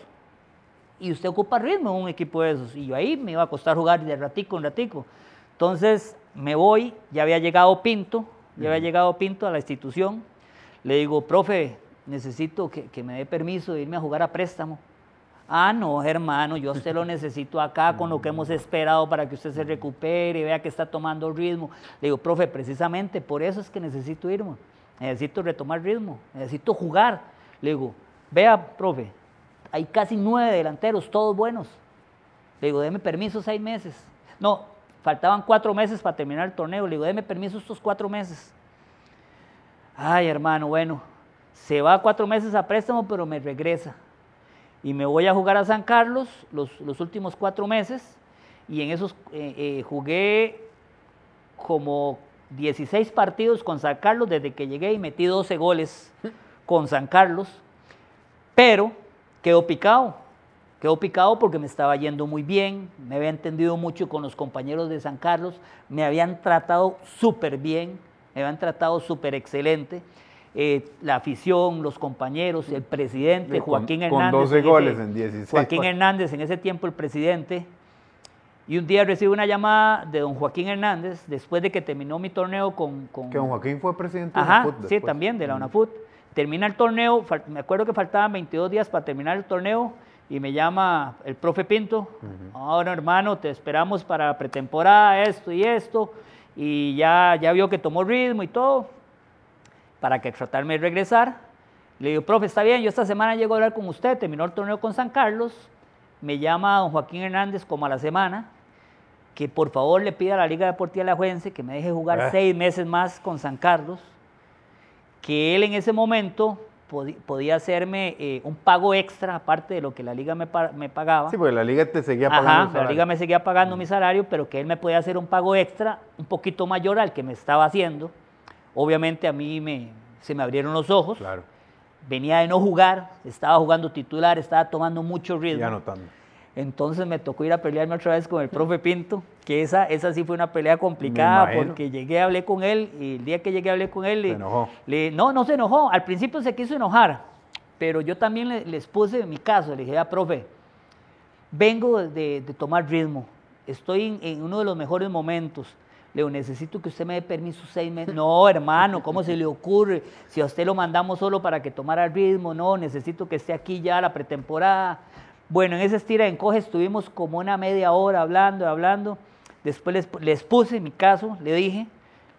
Y usted ocupa ritmo en un equipo de esos. Y yo ahí me iba a costar jugar de ratico en ratico. Entonces me voy, ya había llegado Pinto, ya había llegado Pinto a la institución. Le digo, profe, necesito que, me dé permiso de irme a jugar a préstamo. Ah, no, hermano, yo se usted lo necesito acá con lo que hemos mm. esperado para que usted se recupere, Y vea que está tomando ritmo. Le digo, profe, precisamente por eso es que necesito irme, necesito retomar ritmo, necesito jugar. Le digo, vea, profe, hay casi nueve delanteros, todos buenos. Le digo, déme permiso seis meses. No, faltaban cuatro meses para terminar el torneo. Le digo, déme permiso estos cuatro meses. Ay, hermano, bueno, se va cuatro meses a préstamo, pero me regresa. Y me voy a jugar a San Carlos los, últimos cuatro meses. Y en esos eh, eh, jugué como 16 partidos con San Carlos desde que llegué y metí 12 goles con San Carlos. Pero quedó picado. Quedó picado porque me estaba yendo muy bien, me había entendido mucho con los compañeros de San Carlos, me habían tratado súper bien, me habían tratado súper excelente. Eh, la afición, los compañeros, el presidente Joaquín Hernández. Con 12 goles en 16. Joaquín Hernández, en ese tiempo el presidente. Y un día recibo una llamada de don Joaquín Hernández después de que terminó mi torneo con. con... Que don Joaquín fue presidente de la UNAFUT Sí, también de la mm. UNAFUT. Termina el torneo, me acuerdo que faltaban 22 días para terminar el torneo y me llama el profe Pinto. Ahora, hermano, te esperamos para pretemporada, esto y esto. Y ya, ya vio que tomó ritmo y todo para que tratarme de regresar. Le digo, profe, está bien, yo esta semana llego a hablar con usted, terminó el torneo con San Carlos, me llama don Joaquín Hernández como a la semana, que por favor le pida a la Liga Deportiva de la que me deje jugar ah. seis meses más con San Carlos, que él en ese momento podía hacerme eh, un pago extra aparte de lo que la liga me, pagaba. Sí, porque la liga te seguía pagando. la liga me seguía pagando mm. mi salario, pero que él me podía hacer un pago extra un poquito mayor al que me estaba haciendo. Obviamente a mí me, se me abrieron los ojos. Venía de no jugar, estaba jugando titular, estaba tomando mucho ritmo, Entonces me tocó ir a pelearme otra vez con el profe Pinto, que esa, esa sí fue una pelea complicada porque llegué, hablé con él y el día que llegué hablé con él... Se le, no, no se enojó, al principio se quiso enojar, pero yo también le, les puse mi caso, le dije, profe, vengo de, tomar ritmo, estoy en, uno de los mejores momentos, le necesito que usted me dé permiso seis meses. No, hermano, ¿cómo se le ocurre? Si a usted lo mandamos solo para que tomara el ritmo, no, necesito que esté aquí ya la pretemporada. Bueno, en esa estira de encoge estuvimos como una media hora hablando, hablando. Después les, les puse mi caso, le dije,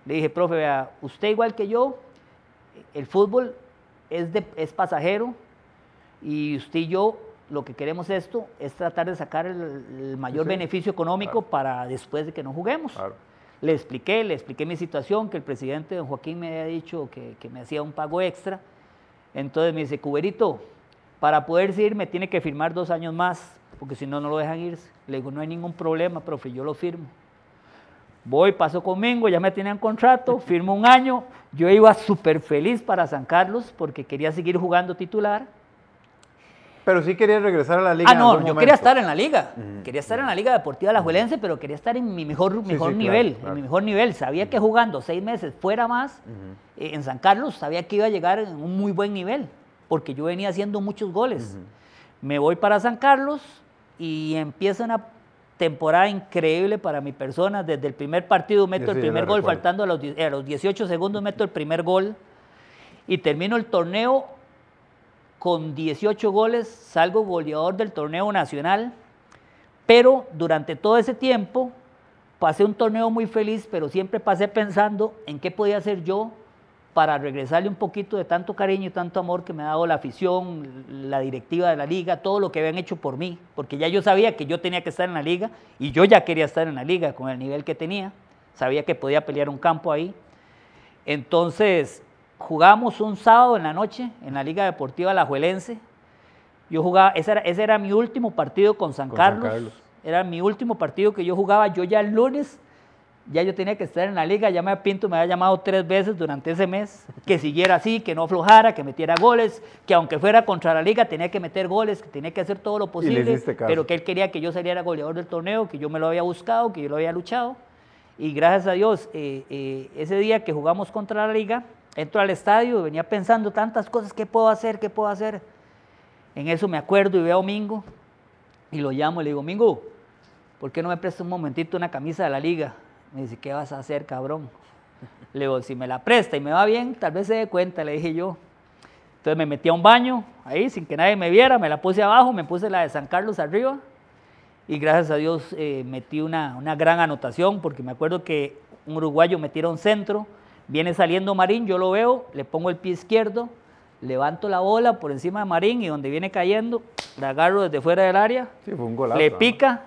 le dije, profe, vea, usted igual que yo, el fútbol es, es pasajero y usted y yo lo que queremos esto es tratar de sacar el, mayor beneficio económico para después de que no juguemos. Claro. Le expliqué, le expliqué mi situación, que el presidente don Joaquín me había dicho que, me hacía un pago extra. Entonces me dice, Cuberito, para poder ir me tiene que firmar dos años más, porque si no, no lo dejan irse. Le digo, no hay ningún problema, profe, yo lo firmo. Voy, paso conmigo, ya me tenían contrato, firmo un año. Yo iba súper feliz para San Carlos porque quería seguir jugando titular pero sí quería regresar a la liga. Ah, no, yo quería estar en la liga. quería estar en la liga deportiva de la Juelense, pero quería estar en mi mejor, mejor nivel. En mi mejor nivel. Sabía que jugando seis meses fuera más eh, en San Carlos, sabía que iba a llegar en un muy buen nivel, porque yo venía haciendo muchos goles. Me voy para San Carlos y empieza una temporada increíble para mi persona. Desde el primer partido meto el primer gol, faltando a los, a los 18 segundos meto el primer gol y termino el torneo con 18 goles, salgo goleador del torneo nacional, pero durante todo ese tiempo pasé un torneo muy feliz, pero siempre pasé pensando en qué podía hacer yo para regresarle un poquito de tanto cariño y tanto amor que me ha dado la afición, la directiva de la liga, todo lo que habían hecho por mí, porque ya yo sabía que yo tenía que estar en la liga y yo ya quería estar en la liga con el nivel que tenía, sabía que podía pelear un campo ahí. Entonces, jugamos un sábado en la noche en la Liga Deportiva Alajuelense. Yo jugaba, ese era, mi último partido con San, Carlos. Era mi último partido que yo jugaba. Yo ya el lunes ya yo tenía que estar en la liga, ya me Pinto me había llamado tres veces durante ese mes, que siguiera así, que no aflojara, que metiera goles, que aunque fuera contra la liga tenía que meter goles, que tenía que hacer todo lo posible, pero que él quería que yo saliera goleador del torneo, que yo me lo había buscado, que yo lo había luchado, y gracias a Dios, eh, eh, ese día que jugamos contra la liga, Entro al estadio, venía pensando tantas cosas, ¿qué puedo hacer? ¿Qué puedo hacer? En eso me acuerdo y veo a Domingo y lo llamo y le digo, Domingo, ¿por qué no me prestas un momentito una camisa de la liga? Me dice, ¿qué vas a hacer, cabrón? Le digo, si me la presta y me va bien, tal vez se dé cuenta, le dije yo. Entonces me metí a un baño, ahí, sin que nadie me viera, me la puse abajo, me puse la de San Carlos arriba y gracias a Dios eh, metí una, una gran anotación porque me acuerdo que un uruguayo metió un centro Viene saliendo Marín, yo lo veo, le pongo el pie izquierdo, levanto la bola por encima de Marín y donde viene cayendo, la agarro desde fuera del área, le pica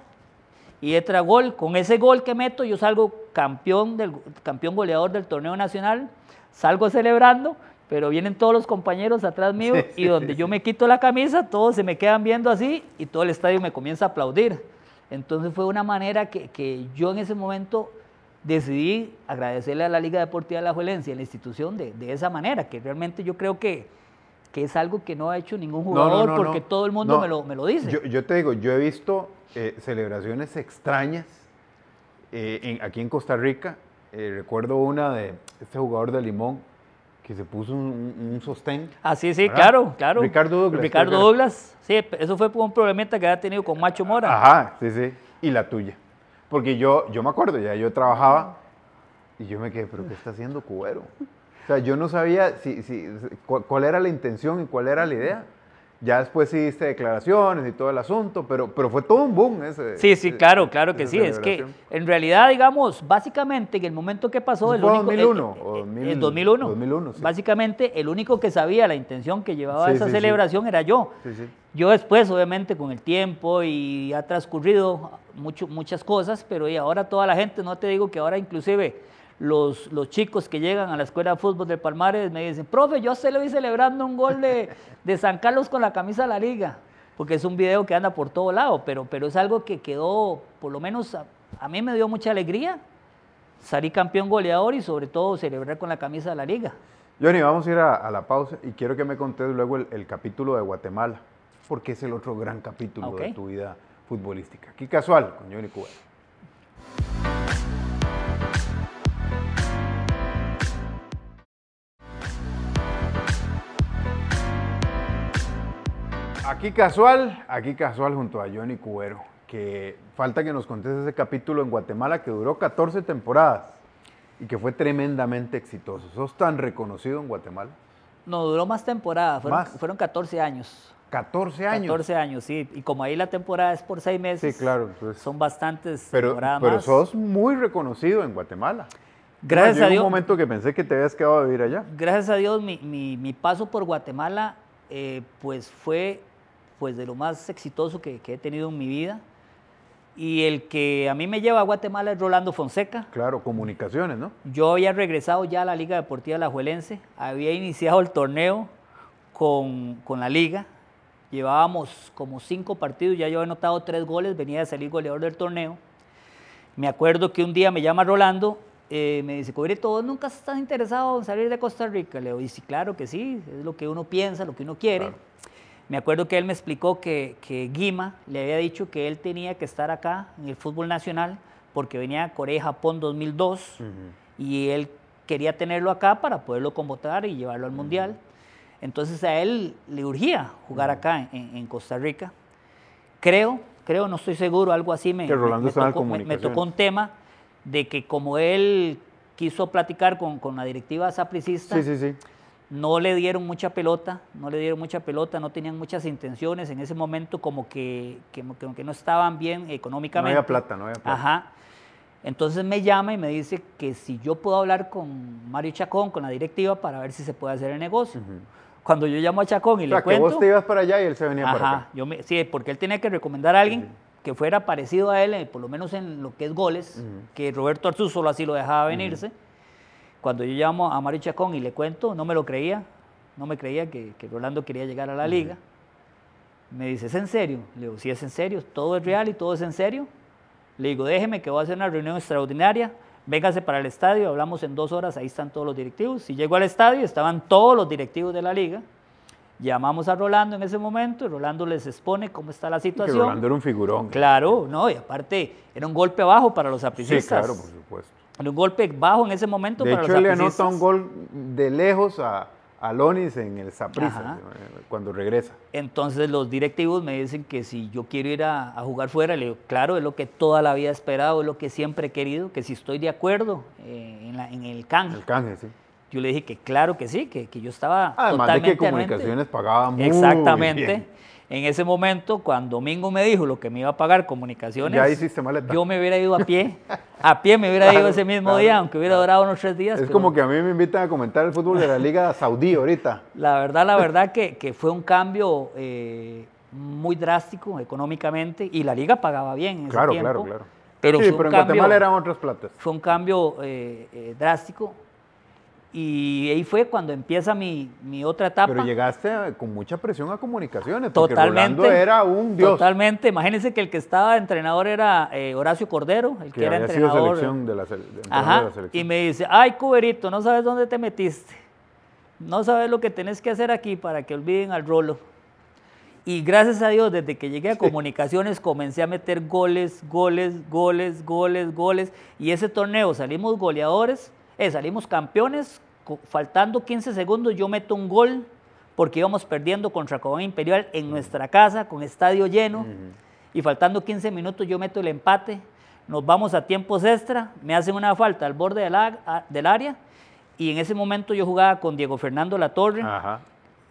y entra gol. Con ese gol que meto, yo salgo campeón, del, campeón goleador del torneo nacional, salgo celebrando, pero vienen todos los compañeros atrás mío y donde yo me quito la camisa, todos se me quedan viendo así y todo el estadio me comienza a aplaudir. Entonces fue una manera que, que yo en ese momento decidí agradecerle a la Liga Deportiva de la Juelencia, a la institución, de, de esa manera, que realmente yo creo que, que es algo que no ha hecho ningún jugador porque todo el mundo me lo, me, lo, dice. Yo, te digo, yo he visto eh, celebraciones extrañas eh, aquí en Costa Rica. Eh, recuerdo una de este jugador de Limón que se puso un, sostén. Ah, sí, sí, claro, claro. Ricardo Douglas. Ricardo Douglas, sí, eso fue un problemita que había tenido con Macho Mora. Ajá, sí, sí. Y la tuya. Porque yo, yo me acuerdo, ya yo trabajaba y yo me quedé, pero ¿qué está haciendo Cubero? O sea, yo no sabía si, si, cuál era la intención y cuál era la idea. Ya después hiciste declaraciones y todo el asunto, pero, pero fue todo un boom ese. Sí, sí, claro, claro que sí. Es que en realidad, digamos, básicamente en el momento que pasó, el 2001, En 2001. 2001 sí. Básicamente, el único que sabía la intención que llevaba esa celebración era yo. Yo después, obviamente, con el tiempo y ha transcurrido mucho, muchas cosas, pero y ahora toda la gente, no te digo que ahora inclusive los, chicos que llegan a la escuela de fútbol de Palmares me dicen, profe, yo se lo vi celebrando un gol de, San Carlos con la camisa de la liga, porque es un video que anda por todo lado, pero, pero es algo que quedó, por lo menos a, mí me dio mucha alegría salir campeón goleador y sobre todo celebrar con la camisa de la liga. Johnny, vamos a ir a, la pausa y quiero que me contes luego el, capítulo de Guatemala, porque es el otro gran capítulo de tu vida futbolística. Aquí casual con Johnny Cuba. Aquí casual, aquí casual junto a Johnny Cubero, que falta que nos conteste ese capítulo en Guatemala que duró 14 temporadas y que fue tremendamente exitoso. ¿Sos tan reconocido en Guatemala? No, duró más temporadas, fueron, 14 años. 14 años. 14 años, sí. Y como ahí la temporada es por seis meses. claro. son bastantes pero, pero sos muy reconocido en Guatemala. Gracias a Dios. un momento que pensé que te habías quedado a vivir allá. Gracias a Dios, mi, paso por Guatemala, eh, pues fue pues de lo más exitoso que, he tenido en mi vida. Y el que a mí me lleva a Guatemala es Rolando Fonseca. Claro, comunicaciones, ¿no? Yo había regresado ya a la Liga Deportiva Juelense. había iniciado el torneo con, con la liga, llevábamos como cinco partidos, ya yo había anotado tres goles, venía de salir goleador del torneo. Me acuerdo que un día me llama Rolando eh, me dice, Cobrito, ¿vos nunca estás interesado en salir de Costa Rica? Le digo, sí, claro que sí, es lo que uno piensa, lo que uno quiere. Me acuerdo que él me explicó que, Guima le había dicho que él tenía que estar acá en el fútbol nacional porque venía Corea-Japón 2002 y él quería tenerlo acá para poderlo convocar y llevarlo al Mundial. Entonces a él le urgía jugar acá en, Costa Rica. Creo, creo, no estoy seguro, algo así me, tocó, un tema de que como él quiso platicar con, con la directiva sapricista, sí, sí, sí no le dieron mucha pelota, no le dieron mucha pelota, no tenían muchas intenciones en ese momento, como que, que, no estaban bien económicamente. No había plata, no había plata. Ajá. Entonces me llama y me dice que si yo puedo hablar con Mario Chacón, con la directiva, para ver si se puede hacer el negocio. Cuando yo llamo a Chacón y le cuento... que vos te ibas para allá y él se venía para acá. Yo me, sí, porque él tenía que recomendar a alguien que fuera parecido a él, eh, por lo menos en lo que es goles, que Roberto Arzú solo así lo dejaba venirse. Cuando yo llamo a Mario Chacón y le cuento, no me lo creía, no me creía que, Rolando quería llegar a la liga. Me dice, ¿es en serio? Le digo, sí, es en serio, todo es real y todo es en serio. Le digo, déjeme que voy a hacer una reunión extraordinaria, véngase para el estadio, hablamos en dos horas, ahí están todos los directivos. Si llego al estadio, estaban todos los directivos de la liga. Llamamos a Rolando en ese momento y Rolando les expone cómo está la situación. Rolando era un figurón. Claro, no, y aparte era un golpe abajo para los apicistas. Sí, claro, por supuesto un golpe bajo en ese momento de hecho, anota un gol de lejos a, Lonis en el Zaprisa eh, cuando regresa. Entonces los directivos me dicen que si yo quiero ir a, jugar fuera, le digo, claro, es lo que toda la vida he esperado, es lo que siempre he querido, que si estoy de acuerdo eh, en, el canje. El canje, sí. Yo le dije que claro que sí, que, yo estaba Además de que Comunicaciones pagaba muy Exactamente. En ese momento, cuando Domingo me dijo lo que me iba a pagar comunicaciones, yo me hubiera ido a pie. A pie me hubiera ido ese mismo día, aunque hubiera durado unos tres días. Es como que a mí me invitan a comentar el fútbol de la Liga Saudí ahorita. La verdad, la verdad que, fue un cambio eh, muy drástico económicamente y la Liga pagaba bien. claro, claro, claro. Pero, sí, pero en Guatemala eran otras platas. Fue un cambio eh, eh, drástico y ahí fue cuando empieza mi, mi, otra etapa. Pero llegaste con mucha presión a comunicaciones, porque totalmente, era un dios. Totalmente. Imagínense que el que estaba entrenador era eh, Horacio Cordero, el que, era entrenador. Sido selección de la, selección. Ajá, Y me dice, ay, Cuberito, no sabes dónde te metiste. No sabes lo que tenés que hacer aquí para que olviden al Rolo. Y gracias a Dios, desde que llegué a comunicaciones, comencé a meter goles, goles, goles, goles, goles. Y ese torneo salimos goleadores eh, salimos campeones, faltando 15 segundos yo meto un gol porque íbamos perdiendo contra Cobán Imperial en nuestra casa con estadio lleno y faltando 15 minutos yo meto el empate, nos vamos a tiempos extra, me hacen una falta al borde del, área y en ese momento yo jugaba con Diego Fernando La Torre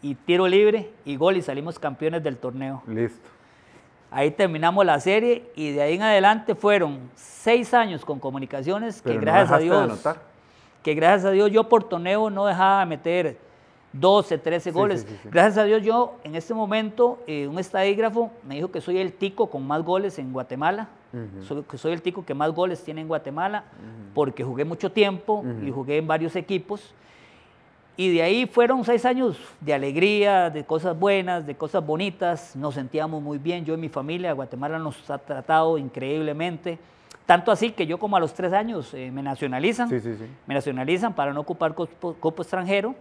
y tiro libre y gol y salimos campeones del torneo. Listo. Ahí terminamos la serie y de ahí en adelante fueron seis años con comunicaciones que gracias a Dios que gracias a Dios yo por torneo no dejaba de meter 12, 13 goles. gracias a Dios yo en este momento, eh, un estadígrafo me dijo que soy el tico con más goles en Guatemala, soy, que soy el tico que más goles tiene en Guatemala, porque jugué mucho tiempo y jugué en varios equipos. Y de ahí fueron seis años de alegría, de cosas buenas, de cosas bonitas. Nos sentíamos muy bien. Yo y mi familia, Guatemala nos ha tratado increíblemente. Tanto así que yo como a los tres años eh, me nacionalizan, me nacionalizan para no ocupar copo, extranjero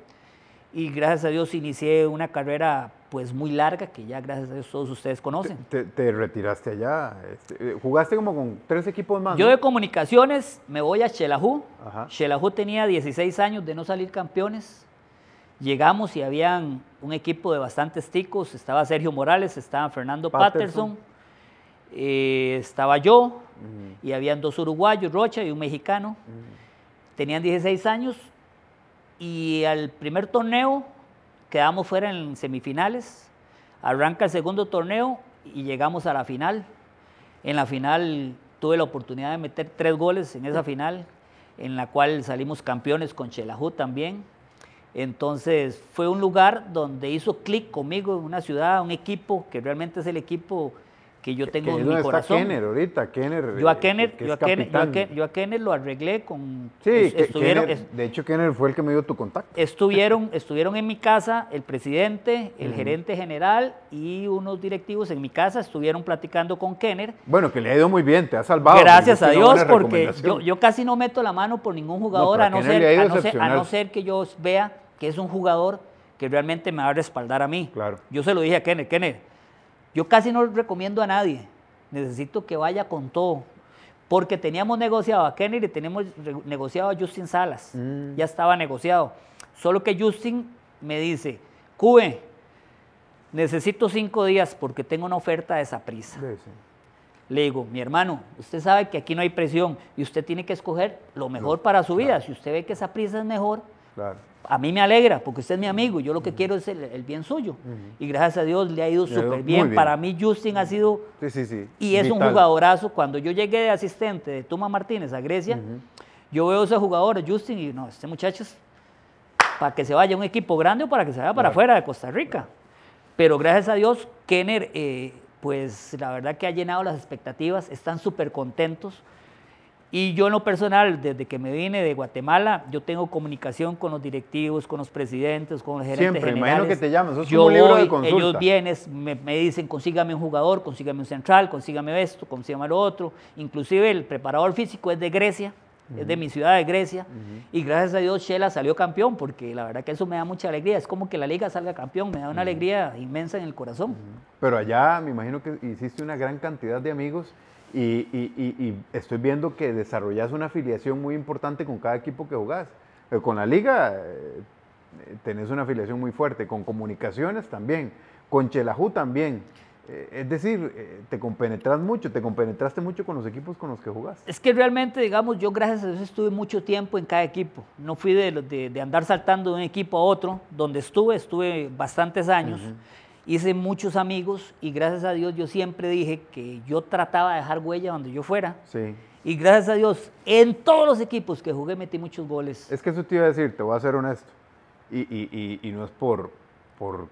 y gracias a Dios inicié una carrera pues muy larga que ya gracias a Dios todos ustedes conocen. Te, retiraste allá, este, eh, jugaste como con tres equipos más. Yo de comunicaciones me voy a Xelajú, Chelajú tenía 16 años de no salir campeones, llegamos y habían un equipo de bastantes ticos, estaba Sergio Morales, estaba Fernando Patterson eh, estaba yo y habían dos uruguayos, Rocha y un mexicano. Tenían 16 años y al primer torneo quedamos fuera en semifinales. Arranca el segundo torneo y llegamos a la final. En la final tuve la oportunidad de meter tres goles en esa final, en la cual salimos campeones con Chelajú también. Entonces fue un lugar donde hizo clic conmigo, una ciudad, un equipo que realmente es el equipo que yo tengo en mi corazón. Está Kenner ahorita, Kenner. Yo a eh, Kenner, yo a Kenner, yo a lo arreglé con. Sí, de hecho Kenner fue el que me dio tu contacto. Estuvieron, estuvieron en mi casa el presidente, el gerente general y unos directivos en mi casa estuvieron platicando con Kenner. Bueno, que le ha ido muy bien, te ha salvado. Pues, Gracias a Dios, porque yo, casi no meto la mano por ningún jugador, a, no ser, a, no ser, a no ser que yo vea que es un jugador que realmente me va a respaldar a mí. Claro. Yo se lo dije a Kenner, Kenner yo casi no recomiendo a nadie. Necesito que vaya con todo. Porque teníamos negociado a Kennedy, tenemos negociado a Justin Salas. Mm. Ya estaba negociado. Solo que Justin me dice, Cube, necesito cinco días porque tengo una oferta de esa prisa. Le digo, mi hermano, usted sabe que aquí no hay presión y usted tiene que escoger lo mejor para su vida. Si usted ve que esa prisa es mejor, a mí me alegra, porque usted es mi amigo, yo lo que quiero es el, bien suyo. Y gracias a Dios le ha ido súper bien. Para mí Justin ha sido... Y es un jugadorazo. Cuando yo llegué de asistente de Tuma Martínez a Grecia, yo veo a ese jugador, Justin, y no, este muchacho para que se vaya a un equipo grande o para que se vaya para afuera de Costa Rica. Pero gracias a Dios, Kenner, eh, pues la verdad que ha llenado las expectativas, están súper contentos. Y yo en lo personal, desde que me vine de Guatemala, yo tengo comunicación con los directivos, con los presidentes, con los gerentes Siempre, imagino que te llaman, es yo un libro de consulta. Ellos vienen, me, dicen, consígame un jugador, consígame un central, consígame esto, consígame lo otro. Inclusive el preparador físico es de Grecia, es de mi ciudad de Grecia. Y gracias a Dios Shela salió campeón, porque la verdad que eso me da mucha alegría. Es como que la liga salga campeón, me da una alegría inmensa en el corazón. Pero allá me imagino que hiciste una gran cantidad de amigos y, estoy viendo que desarrollas una afiliación muy importante con cada equipo que jugás. Eh, con la liga eh, tenés una afiliación muy fuerte, con comunicaciones también, con Chelajú también. Eh, es decir, te compenetras mucho, te compenetraste mucho con los equipos con los que jugás. Es que realmente, digamos, yo gracias a Dios estuve mucho tiempo en cada equipo. No fui de, de, andar saltando de un equipo a otro. Donde estuve, estuve bastantes años hice muchos amigos y gracias a Dios yo siempre dije que yo trataba de dejar huella donde yo fuera. Y gracias a Dios, en todos los equipos que jugué metí muchos goles. Es que eso te iba a decir, te voy a ser honesto. Y, no es por, por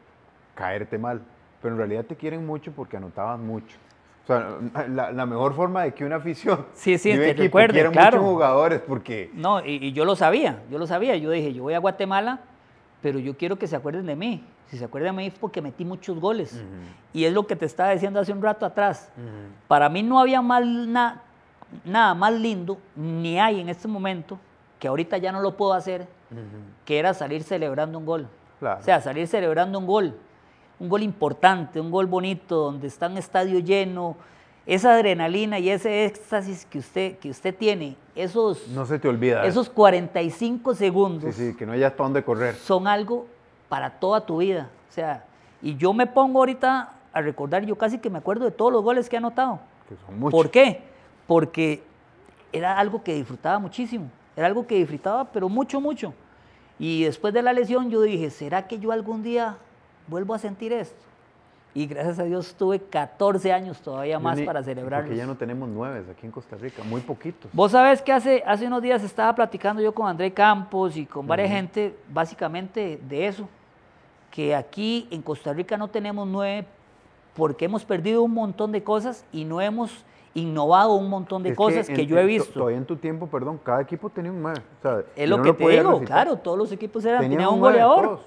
caerte mal, pero en realidad te quieren mucho porque anotaban mucho. O sea, la, mejor forma de que una afición sí, sí, te equipo, muchos jugadores porque... No, y, y, yo lo sabía, yo lo sabía. Yo dije, yo voy a Guatemala pero yo quiero que se acuerden de mí. Si se acuerdan de mí es porque metí muchos goles. Y es lo que te estaba diciendo hace un rato atrás. Para mí no había mal, nada más lindo, ni hay en este momento, que ahorita ya no lo puedo hacer, que era salir celebrando un gol. O sea, salir celebrando un gol. Un gol importante, un gol bonito, donde está un estadio lleno, esa adrenalina y ese éxtasis que usted, que usted tiene, esos, no se te olvida, ¿eh? esos 45 segundos. que no hayas para dónde correr. Son algo para toda tu vida. O sea, y yo me pongo ahorita a recordar, yo casi que me acuerdo de todos los goles que he anotado. ¿Por qué? Porque era algo que disfrutaba muchísimo. Era algo que disfrutaba, pero mucho, mucho. Y después de la lesión yo dije, ¿será que yo algún día vuelvo a sentir esto? Y gracias a Dios tuve 14 años todavía más para celebrarlos. que ya no tenemos nueve aquí en Costa Rica, muy poquitos. Vos sabés que hace, hace unos días estaba platicando yo con André Campos y con varias gente, básicamente de eso, que aquí en Costa Rica no tenemos nueve porque hemos perdido un montón de cosas y no hemos innovado un montón de cosas que, yo he visto. Todavía en tu tiempo, perdón, cada equipo tenía un nueve. es lo que puedo, claro, todos los equipos eran, tenían, un, goleador.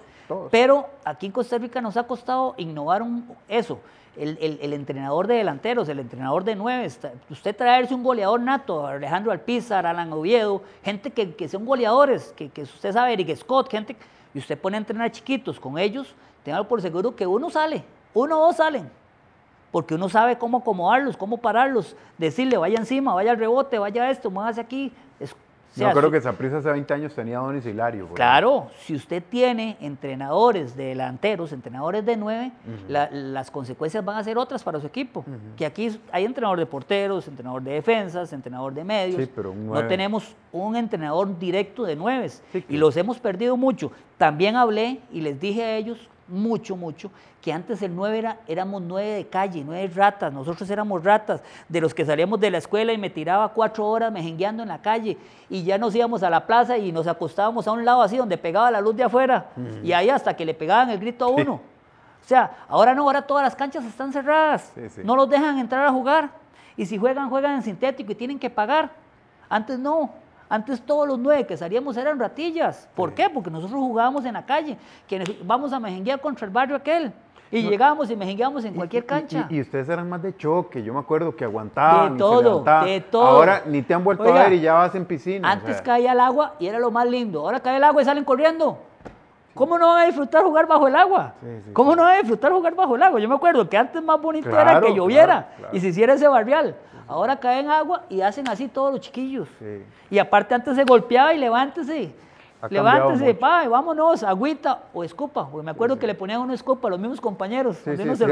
Pero aquí en Costa Rica nos ha costado innovar un, eso. El, entrenador de delanteros, el entrenador de nueve, usted traerse un goleador nato, Alejandro Alpizar, Alan Oviedo, gente que, que goleadores, que, usted sabe, Eric Scott, gente, y usted pone a entrenar chiquitos con ellos, tenganlo por seguro que uno sale, uno o dos salen, porque uno sabe cómo acomodarlos, cómo pararlos, decirle, vaya encima, vaya al rebote, vaya esto, muévase aquí, es, yo creo que Saprissa hace 20 años tenía Donis Hilario. Claro, si usted tiene entrenadores de delanteros, entrenadores de nueve, las consecuencias van a ser otras para su equipo. Que aquí hay entrenador de porteros, entrenador de defensas, entrenador de medios. pero no tenemos un entrenador directo de nueves y los hemos perdido mucho. También hablé y les dije a ellos mucho, mucho, que antes el 9 era, éramos 9 de calle, 9 ratas, nosotros éramos ratas, de los que salíamos de la escuela y me tiraba cuatro horas mejengueando en la calle y ya nos íbamos a la plaza y nos acostábamos a un lado así donde pegaba la luz de afuera y ahí hasta que le pegaban el grito a uno. O sea, ahora no, ahora todas las canchas están cerradas, no los dejan entrar a jugar y si juegan, juegan en sintético y tienen que pagar. Antes no. Antes todos los nueve que salíamos eran ratillas. ¿Por qué? Porque nosotros jugábamos en la calle, quienes vamos a mejenguear contra el barrio aquel. Y llegábamos y mejengueábamos en cualquier cancha. Y, ustedes eran más de choque, yo me acuerdo que aguantaban. De todo, de todo. Ahora ni te han vuelto a ver y ya vas en piscina. Antes caía el agua y era lo más lindo. Ahora cae el agua y salen corriendo. ¿Cómo no va a disfrutar jugar bajo el agua? ¿Cómo no va a disfrutar jugar bajo el agua? Yo me acuerdo que antes más bonito era que lloviera y se hiciera ese barrial. Ahora caen agua y hacen así todos los chiquillos. Y aparte antes se golpeaba y levántese. levántese, pa, vámonos, agüita o escupa. Porque me acuerdo que le ponían una escupa a los mismos compañeros, sí, mismos se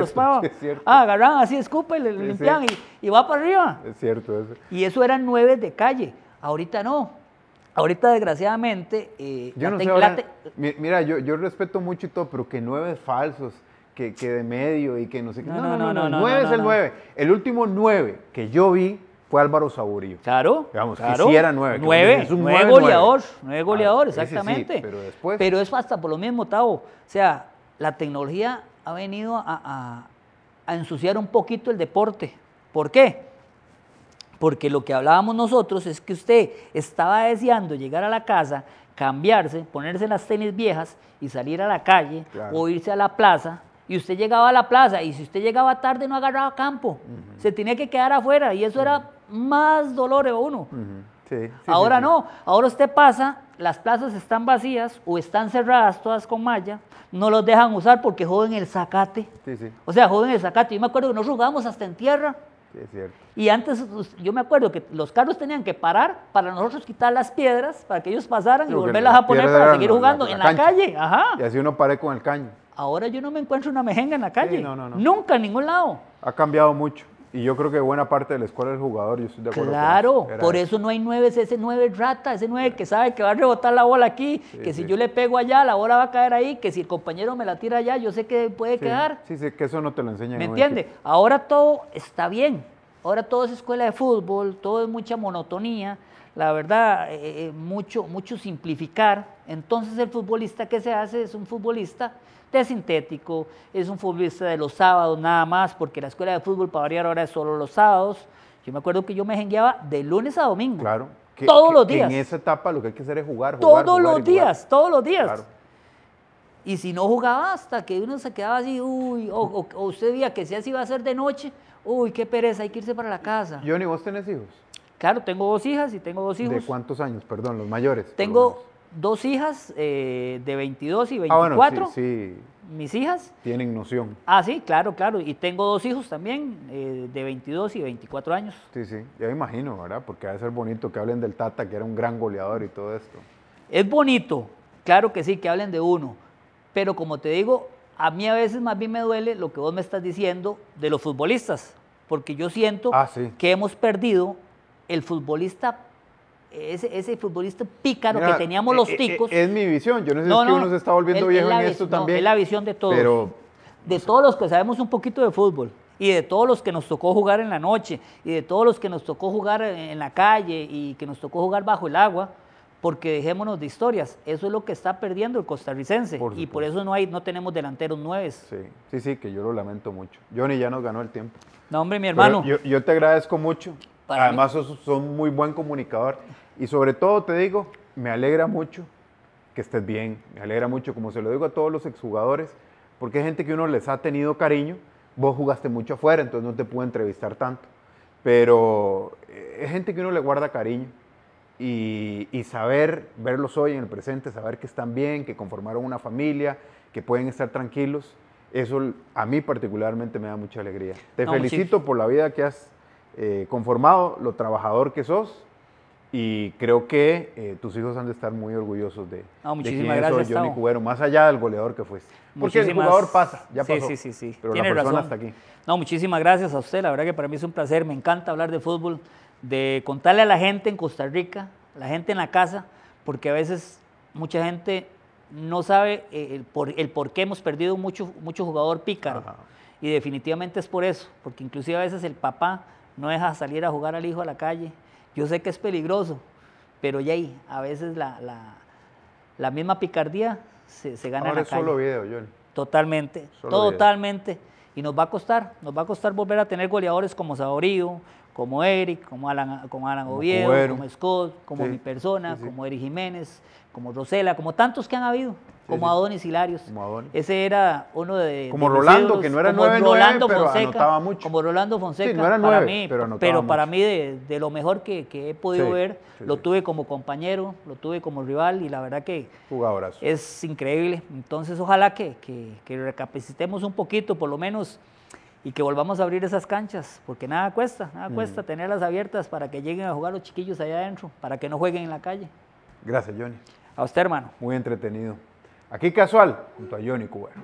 Ah, agarraban así escupa y le limpiaban y, va para arriba. Es cierto eso. Y eso eran nueve de calle. Ahorita no. Ahorita, desgraciadamente. Eh, yo no mira, yo, yo respeto mucho y todo, pero que nueve falsos que, que de medio y que no sé qué. No, no, no, no, 9 es el 9. El último 9 que yo vi fue Álvaro Saburillo. Claro. vamos claro. quisiera nueve. Nueve, es un 9, goleador, 9 ah, goleador, exactamente. pero después. Pero es hasta por lo mismo, Tavo. O sea, la tecnología ha venido a, ensuciar un poquito el deporte. ¿Por qué? Porque lo que hablábamos nosotros es que usted estaba deseando llegar a la casa, cambiarse, ponerse las tenis viejas y salir a la calle o irse a la plaza y usted llegaba a la plaza y si usted llegaba tarde no agarraba campo, se tenía que quedar afuera y eso era más dolor de uno. ahora no, ahora usted pasa, las plazas están vacías o están cerradas todas con malla, no los dejan usar porque joden el zacate. O sea, joden el zacate. Yo me acuerdo que nos jugamos hasta en tierra. Y antes yo me acuerdo que los carros tenían que parar para nosotros quitar las piedras, para que ellos pasaran y volverlas a poner para seguir jugando en la calle. Ajá. Y así uno paré con el caño. Ahora yo no me encuentro una mejenga en la calle. Nunca en ningún lado. Ha cambiado mucho. Y yo creo que buena parte de la escuela del jugador, yo estoy de acuerdo. Claro, con eso. por eso no hay nueve, ese nueve rata, ese nueve que sabe que va a rebotar la bola aquí, que si yo le pego allá, la bola va a caer ahí, que si el compañero me la tira allá, yo sé que puede quedar. Sí, sí, que eso no te lo enseñan. ¿Me entiendes? Ahora todo está bien, ahora todo es escuela de fútbol, todo es mucha monotonía, la verdad, eh, eh, mucho, mucho simplificar. Entonces el futbolista que se hace es un futbolista es sintético, es un futbolista de los sábados nada más, porque la escuela de fútbol para variar ahora es solo los sábados. Yo me acuerdo que yo me jengueaba de lunes a domingo. Claro. todos los días. En esa etapa lo que hay que hacer es jugar, Todos los días, todos los días. Y si no jugaba hasta que uno se quedaba así, uy, o, usted veía que si así iba a ser de noche, uy, qué pereza, hay que irse para la casa. yo ni ¿vos tenés hijos? Claro, tengo dos hijas y tengo dos hijos. ¿De cuántos años, perdón, los mayores? Tengo dos hijas eh, de 22 y 24. Ah, sí, Mis hijas. Tienen noción. Ah, sí, claro, claro. Y tengo dos hijos también, eh, de 22 y 24 años. Sí, sí. Ya me imagino, ¿verdad? Porque debe ser bonito que hablen del Tata, que era un gran goleador y todo esto. Es bonito, claro que sí, que hablen de uno. Pero como te digo, a mí a veces más bien me duele lo que vos me estás diciendo de los futbolistas. Porque yo siento ah, que hemos perdido el futbolista ese, futbolista pícaro que teníamos los eh, eh, ticos. Es, mi visión, yo no sé si uno se está volviendo viejo en esto también. Es la visión de todos. de todos los que sabemos un poquito de fútbol y de todos los que nos tocó jugar en la noche y de todos los que nos tocó jugar en la calle y que nos tocó jugar bajo el agua, porque dejémonos de historias, eso es lo que está perdiendo el costarricense y por eso no hay no tenemos delanteros nueves. Sí, sí, sí, que yo lo lamento mucho. Johnny ya nos ganó el tiempo. No, hombre, mi hermano. Yo, te agradezco mucho. Además, son muy buen comunicador. Y sobre todo te digo, me alegra mucho que estés bien, me alegra mucho, como se lo digo a todos los exjugadores, porque hay gente que uno les ha tenido cariño, vos jugaste mucho afuera, entonces no te pude entrevistar tanto, pero eh, es gente que uno le guarda cariño y, saber, verlos hoy en el presente, saber que están bien, que conformaron una familia, que pueden estar tranquilos, eso a mí particularmente me da mucha alegría. Te felicito por la vida que has eh, conformado, lo trabajador que sos y creo que eh, tus hijos han de estar muy orgullosos de, de más allá del goleador que fuiste. Porque muchísimas... el jugador pasa, ya pasó. Sí, sí, sí. Pero la persona aquí. No, muchísimas gracias a usted. La verdad que para mí es un placer. Me encanta hablar de fútbol, de contarle a la gente en Costa Rica, la gente en la casa, porque a veces mucha gente no sabe eh, el por, el por qué hemos perdido mucho, mucho jugador pícaro. Y definitivamente es por eso, porque inclusive a veces el papá no deja salir a jugar al hijo a la calle yo sé que es peligroso, pero ya ahí, a veces la, misma picardía se, gana en la es solo video, Joel. Totalmente, totalmente. Y nos va a costar, nos va a costar volver a tener goleadores como Saborío, como Eric, como Alan, como Alan Oviedo, como Scott, como mi persona, como Eric Jiménez, como Rosela, como tantos que han habido como Adonis Hilarios. Ese era uno de. Como Rolando, que no era nueve, Rolando pero mucho. Como Rolando Fonseca. no era para mí, pero, pero para mí, de, lo mejor que, he podido ver, lo tuve como compañero, lo tuve como rival y la verdad que. Es increíble. Entonces, ojalá que, recapacitemos un poquito, por lo menos y que volvamos a abrir esas canchas, porque nada cuesta, nada cuesta tenerlas abiertas para que lleguen a jugar los chiquillos allá adentro, para que no jueguen en la calle. Gracias, Johnny. A usted, hermano. Muy entretenido. Aquí casual, junto a Johnny Cubero.